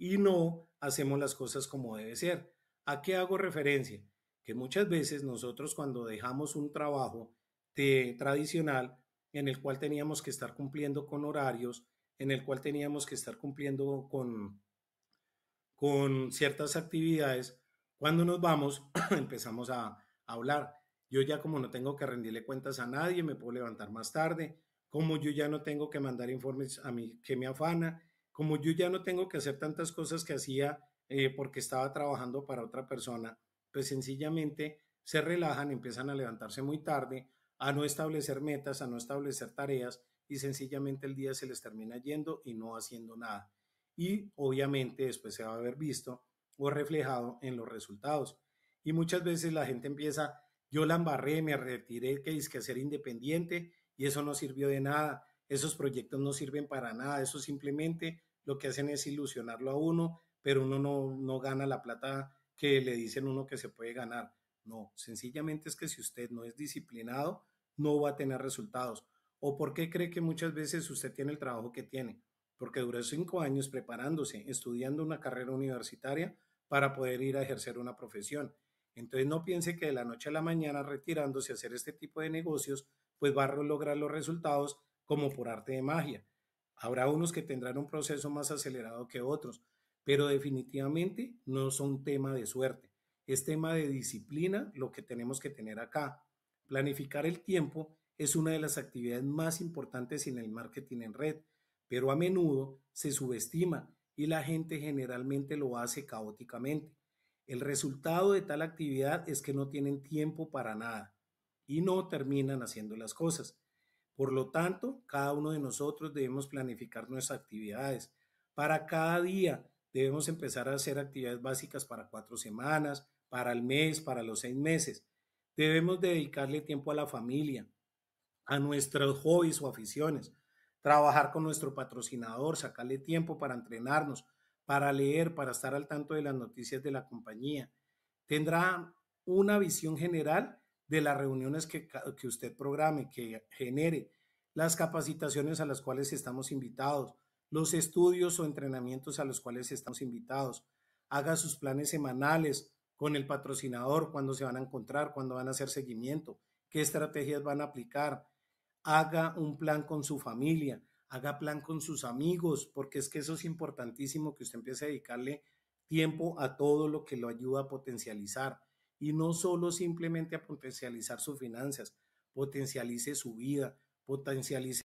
y no hacemos las cosas como debe ser. ¿A qué hago referencia? Que muchas veces nosotros cuando dejamos un trabajo de, tradicional en el cual teníamos que estar cumpliendo con horarios, en el cual teníamos que estar cumpliendo con, con ciertas actividades, cuando nos vamos empezamos a, hablar. Yo ya como no tengo que rendirle cuentas a nadie, me puedo levantar más tarde, como yo ya no tengo que mandar informes a mí que me afana, como yo ya no tengo que hacer tantas cosas que hacía eh, porque estaba trabajando para otra persona, pues sencillamente se relajan, empiezan a levantarse muy tarde, a no establecer metas, a no establecer tareas y sencillamente el día se les termina yendo y no haciendo nada. Y obviamente después se va a haber visto o reflejado en los resultados. Y muchas veces la gente empieza, yo la embarré, me retiré, que es que ser independiente y eso no sirvió de nada esos proyectos no sirven para nada, eso simplemente lo que hacen es ilusionarlo a uno, pero uno no, no gana la plata que le dicen uno que se puede ganar. No, sencillamente es que si usted no es disciplinado, no va a tener resultados. ¿O por qué cree que muchas veces usted tiene el trabajo que tiene? Porque duró cinco años preparándose, estudiando una carrera universitaria para poder ir a ejercer una profesión. Entonces no piense que de la noche a la mañana retirándose a hacer este tipo de negocios, pues va a lograr los resultados como por arte de magia. Habrá unos que tendrán un proceso más acelerado que otros, pero definitivamente no son tema de suerte. Es tema de disciplina lo que tenemos que tener acá. Planificar el tiempo es una de las actividades más importantes en el marketing en red, pero a menudo se subestima y la gente generalmente lo hace caóticamente. El resultado de tal actividad es que no tienen tiempo para nada y no terminan haciendo las cosas. Por lo tanto, cada uno de nosotros debemos planificar nuestras actividades. Para cada día debemos empezar a hacer actividades básicas para cuatro semanas, para el mes, para los seis meses. Debemos dedicarle tiempo a la familia, a nuestros hobbies o aficiones, trabajar con nuestro patrocinador, sacarle tiempo para entrenarnos, para leer, para estar al tanto de las noticias de la compañía. Tendrá una visión general de las reuniones que, que usted programe, que genere, las capacitaciones a las cuales estamos invitados, los estudios o entrenamientos a los cuales estamos invitados. Haga sus planes semanales con el patrocinador, cuándo se van a encontrar, cuándo van a hacer seguimiento, qué estrategias van a aplicar. Haga un plan con su familia, haga plan con sus amigos, porque es que eso es importantísimo que usted empiece a dedicarle tiempo a todo lo que lo ayuda a potencializar y no solo simplemente a potencializar sus finanzas, potencialice su vida, potencialice